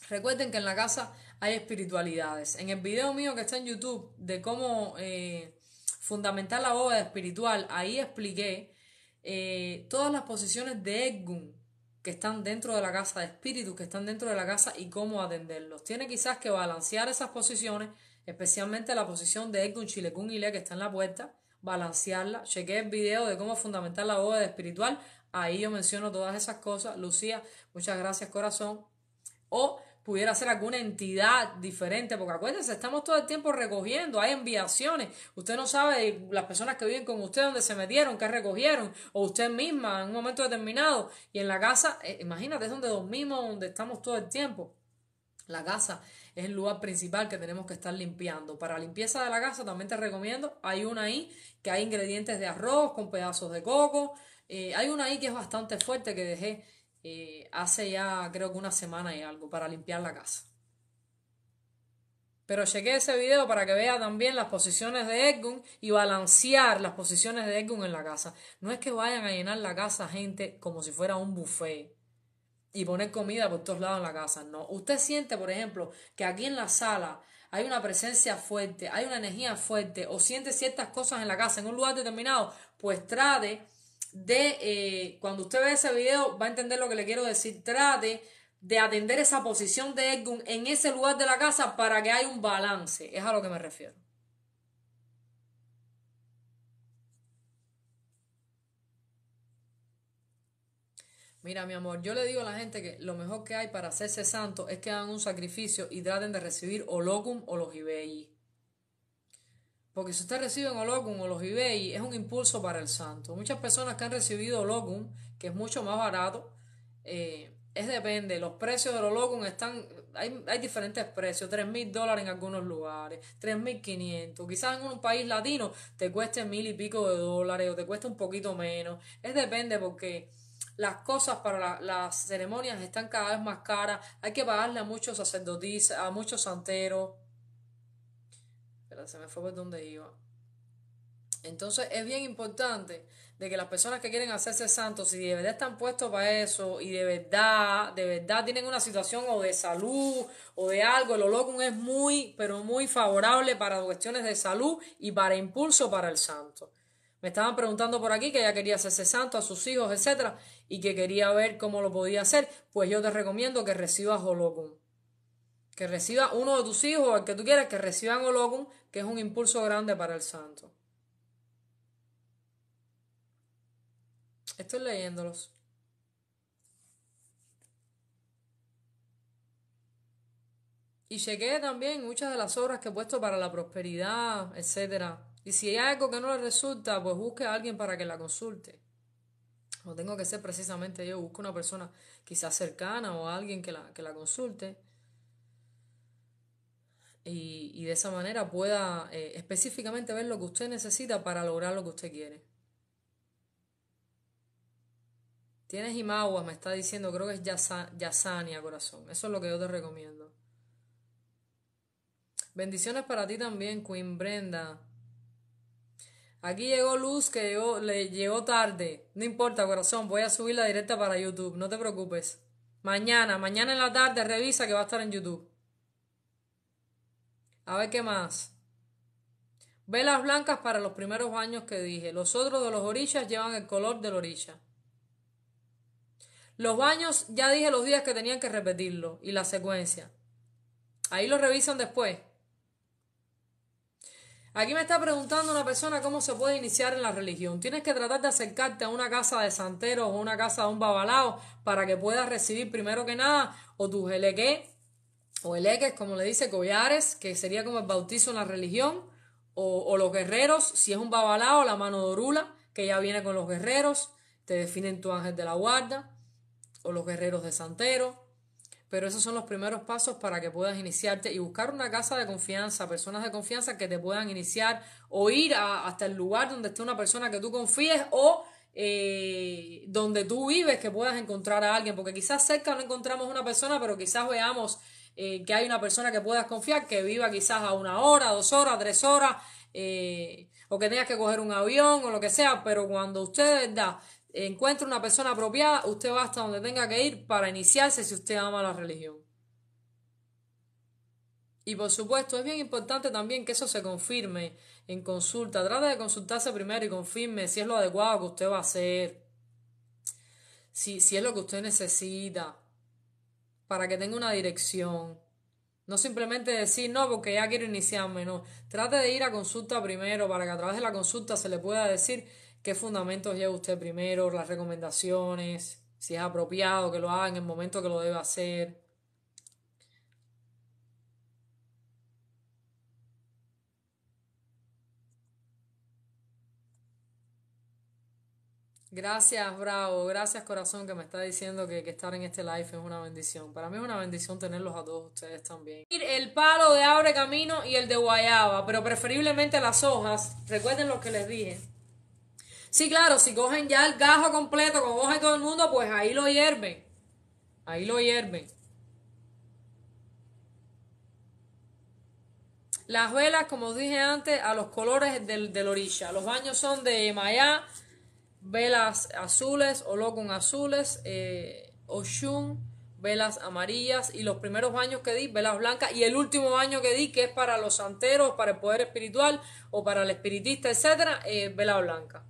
Recuerden que en la casa hay espiritualidades. En el video mío que está en YouTube de cómo eh, fundamentar la bóveda espiritual, ahí expliqué eh, todas las posiciones de Edgun que están dentro de la casa, de espíritus que están dentro de la casa y cómo atenderlos. Tiene quizás que balancear esas posiciones, especialmente la posición de Edgun, Chilecún y Le que está en la puerta, balancearla. Chequé el video de cómo fundamentar la boda espiritual. Ahí yo menciono todas esas cosas. Lucía, muchas gracias, corazón. O pudiera ser alguna entidad diferente, porque acuérdense, estamos todo el tiempo recogiendo, hay enviaciones, usted no sabe las personas que viven con usted, dónde se metieron, qué recogieron, o usted misma en un momento determinado, y en la casa, eh, imagínate, es donde dormimos, donde estamos todo el tiempo, la casa es el lugar principal que tenemos que estar limpiando. Para limpieza de la casa también te recomiendo, hay una ahí que hay ingredientes de arroz con pedazos de coco, eh, hay una ahí que es bastante fuerte que dejé eh, hace ya creo que una semana y algo para limpiar la casa. Pero chequé ese video para que vea también las posiciones de Edgun y balancear las posiciones de Edgun en la casa. No es que vayan a llenar la casa gente como si fuera un buffet y poner comida por todos lados en la casa. No, usted siente, por ejemplo, que aquí en la sala hay una presencia fuerte, hay una energía fuerte, o siente ciertas cosas en la casa, en un lugar determinado, pues trate de, eh, cuando usted ve ese video, va a entender lo que le quiero decir, trate de atender esa posición de Edgun en ese lugar de la casa para que haya un balance. Es a lo que me refiero. Mira, mi amor, yo le digo a la gente que lo mejor que hay para hacerse santo es que hagan un sacrificio y traten de recibir o o los ibei. Porque si ustedes reciben Olocum o los IBEI, es un impulso para el santo. Muchas personas que han recibido Olocum, que es mucho más barato, eh, es depende. Los precios del Olocum están. Hay, hay diferentes precios: 3.000 mil dólares en algunos lugares, 3.500. Quizás en un país latino te cueste mil y pico de dólares o te cueste un poquito menos. Es depende porque las cosas para las ceremonias están cada vez más caras, hay que pagarle a muchos sacerdotes, a muchos santeros. Espera, se me fue por donde iba. Entonces es bien importante de que las personas que quieren hacerse santos, si de verdad están puestos para eso y de verdad, de verdad tienen una situación o de salud o de algo, el holocum es muy, pero muy favorable para cuestiones de salud y para impulso para el santo. Me estaban preguntando por aquí que ella quería hacerse santo a sus hijos, etcétera, y que quería ver cómo lo podía hacer. Pues yo te recomiendo que recibas Holocum. Que reciba uno de tus hijos el que tú quieras, que reciban Holocum, que es un impulso grande para el santo. Estoy leyéndolos. Y llegué también muchas de las obras que he puesto para la prosperidad, etcétera y si hay algo que no le resulta, pues busque a alguien para que la consulte. No tengo que ser precisamente yo, busco una persona quizás cercana o alguien que la, que la consulte. Y, de esa manera pueda eh, específicamente ver lo que usted necesita para lograr lo que usted quiere. Tienes Imaguas, me está diciendo, creo que es Yasania, corazón. Eso es lo que yo te recomiendo. Bendiciones para ti también, Queen Brenda. Aquí llegó Luz que le llegó tarde. No importa, corazón, voy a subir la directa para YouTube, no te preocupes. Mañana, mañana en la tarde revisa que va a estar en YouTube. A ver qué más. Velas blancas para los primeros baños que dije. Los otros de los orillas llevan el color del orilla. Los baños, ya dije los días que tenían que repetirlo y la secuencia. Ahí lo revisan después. Aquí me está preguntando una persona cómo se puede iniciar en la religión. Tienes que tratar de acercarte a una casa de santeros o una casa de un babalao para que puedas recibir primero que nada o tu eleque o eleques, como le dice collares, que sería como el bautizo en la religión, o, los guerreros, si es un babalao, la mano de orula, que ya viene con los guerreros, te definen tu ángel de la guarda, o los guerreros de santero, pero esos son los primeros pasos para que puedas iniciarte y buscar una casa de confianza, personas de confianza que te puedan iniciar o ir hasta el lugar donde esté una persona que tú confíes o eh, donde tú vives que puedas encontrar a alguien, porque quizás cerca no encontramos una persona, pero quizás veamos eh, que hay una persona que puedas confiar, que viva quizás a una hora, dos horas, tres horas. Eh, o que tengas que coger un avión o lo que sea, pero cuando usted da. verdad encuentre una persona apropiada, usted va hasta donde tenga que ir para iniciarse si usted ama la religión. Y por supuesto, es bien importante también que eso se confirme en consulta. Trate de consultarse primero y confirme si es lo adecuado que usted va a hacer. Si, si es lo que usted necesita. Para que tenga una dirección. No simplemente decir, no, porque ya quiero iniciarme, no. Trate de ir a consulta primero para que a través de la consulta se le pueda decir qué fundamentos lleva usted primero, las recomendaciones, si es apropiado que lo haga en el momento que lo debe hacer. Gracias, Bravo. Gracias, corazón, que me está diciendo que, que, estar en este live es una bendición. Para mí es una bendición tenerlos a todos ustedes también. El palo de abre camino y el de guayaba, pero preferiblemente las hojas. Recuerden lo que les dije. Sí, claro, si cogen ya el gajo completo, como coge todo el mundo, pues ahí lo hierven. Ahí lo hierven. Las velas, como dije antes, a los colores del, del orilla. Los baños son de Maya, velas azules, o con azules, o eh, Oshun, velas amarillas. Y los primeros baños que di, velas blancas. Y el último baño que di, que es para los santeros, para el poder espiritual o para el espiritista, etcétera, eh, vela blanca.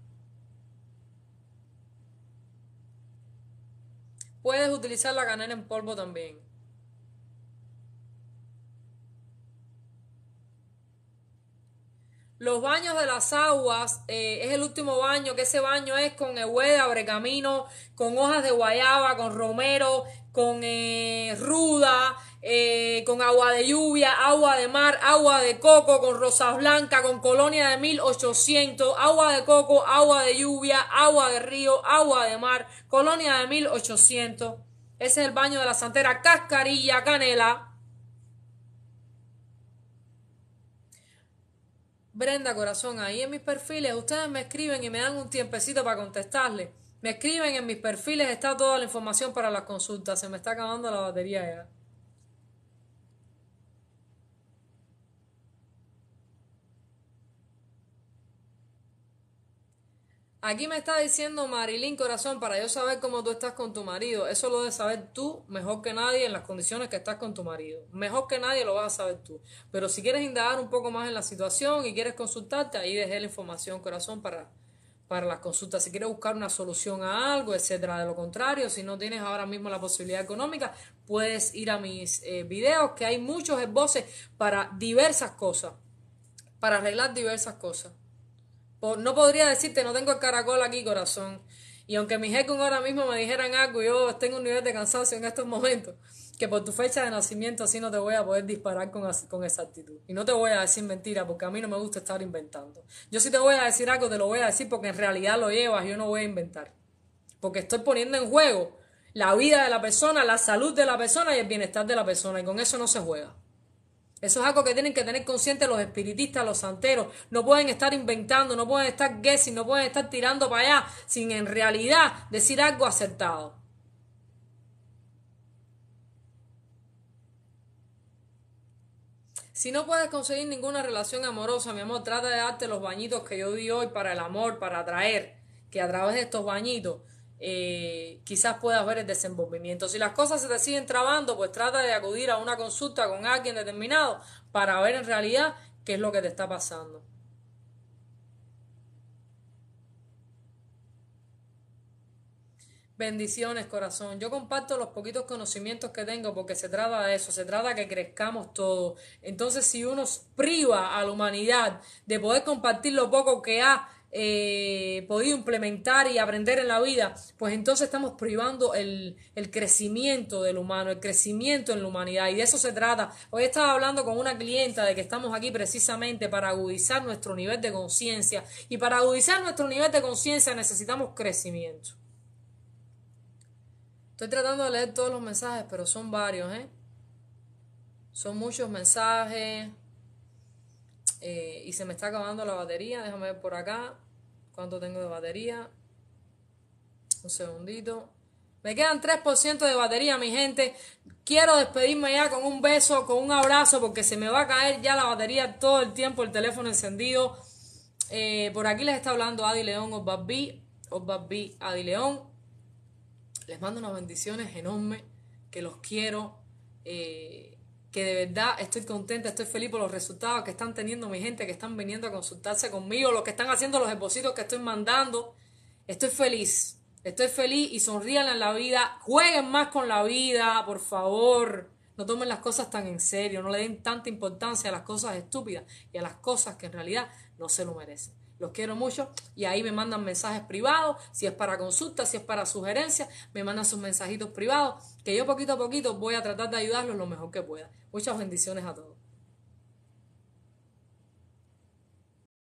Puedes utilizar la canela en polvo también. Los baños de las aguas eh, es el último baño, que ese baño es con de abrecamino, con hojas de guayaba, con romero, con eh, ruda, eh, con agua de lluvia, agua de mar, agua de coco, con rosas blancas, con colonia de 1800, agua de coco, agua de lluvia, agua de río, agua de mar, colonia de 1800. Ese es el baño de la santera, cascarilla, canela. Brenda Corazón, ahí en mis perfiles, ustedes me escriben y me dan un tiempecito para contestarle. Me escriben en mis perfiles, está toda la información para las consultas. Se me está acabando la batería ya. Aquí me está diciendo Marilyn Corazón, para yo saber cómo tú estás con tu marido, eso lo debes saber tú mejor que nadie en las condiciones que estás con tu marido. Mejor que nadie lo vas a saber tú. Pero si quieres indagar un poco más en la situación y quieres consultarte, ahí dejé la información, Corazón, para, para las consultas. Si quieres buscar una solución a algo, etcétera. De lo contrario, si no tienes ahora mismo la posibilidad económica, puedes ir a mis eh, videos, que hay muchos esboces para diversas cosas, para arreglar diversas cosas. No podría decirte, no tengo el caracol aquí, corazón. Y aunque mis con ahora mismo me dijeran algo, yo tengo un nivel de cansancio en estos momentos, que por tu fecha de nacimiento así no te voy a poder disparar con, con exactitud. Y no te voy a decir mentira, porque a mí no me gusta estar inventando. Yo si te voy a decir algo, te lo voy a decir porque en realidad lo llevas, yo no voy a inventar. Porque estoy poniendo en juego la vida de la persona, la salud de la persona y el bienestar de la persona. Y con eso no se juega. Eso es algo que tienen que tener consciente los espiritistas, los santeros. No pueden estar inventando, no pueden estar guessing, no pueden estar tirando para allá sin en realidad decir algo acertado. Si no puedes conseguir ninguna relación amorosa, mi amor, trata de darte los bañitos que yo di hoy para el amor, para atraer, que a través de estos bañitos eh, quizás puedas ver el desenvolvimiento. Si las cosas se te siguen trabando, pues trata de acudir a una consulta con alguien determinado para ver en realidad qué es lo que te está pasando. Bendiciones, corazón. Yo comparto los poquitos conocimientos que tengo porque se trata de eso, se trata de que crezcamos todos. Entonces, si uno priva a la humanidad de poder compartir lo poco que ha, eh, podido implementar y aprender en la vida, pues entonces estamos privando el, crecimiento del humano, el crecimiento en la humanidad. Y de eso se trata. Hoy estaba hablando con una clienta de que estamos aquí precisamente para agudizar nuestro nivel de conciencia. Y para agudizar nuestro nivel de conciencia necesitamos crecimiento. Estoy tratando de leer todos los mensajes, pero son varios, ¿eh? Son muchos mensajes. Eh, y se me está acabando la batería. Déjame ver por acá cuánto tengo de batería. Un segundito. Me quedan 3% de batería, mi gente. Quiero despedirme ya con un beso, con un abrazo, porque se me va a caer ya la batería todo el tiempo, el teléfono encendido. Eh, por aquí les está hablando Adi León, o Osbabí, Adi León. Les mando unas bendiciones enormes, que los quiero. Eh, que de verdad estoy contenta, estoy feliz por los resultados que están teniendo mi gente, que están viniendo a consultarse conmigo, los que están haciendo los depósitos que estoy mandando. Estoy feliz, estoy feliz y sonrían en la vida, jueguen más con la vida, por favor. No tomen las cosas tan en serio, no le den tanta importancia a las cosas estúpidas y a las cosas que en realidad no se lo merecen. Los quiero mucho y ahí me mandan mensajes privados, si es para consultas, si es para sugerencias, me mandan sus mensajitos privados, que yo poquito a poquito voy a tratar de ayudarlos lo mejor que pueda. Muchas bendiciones a todos.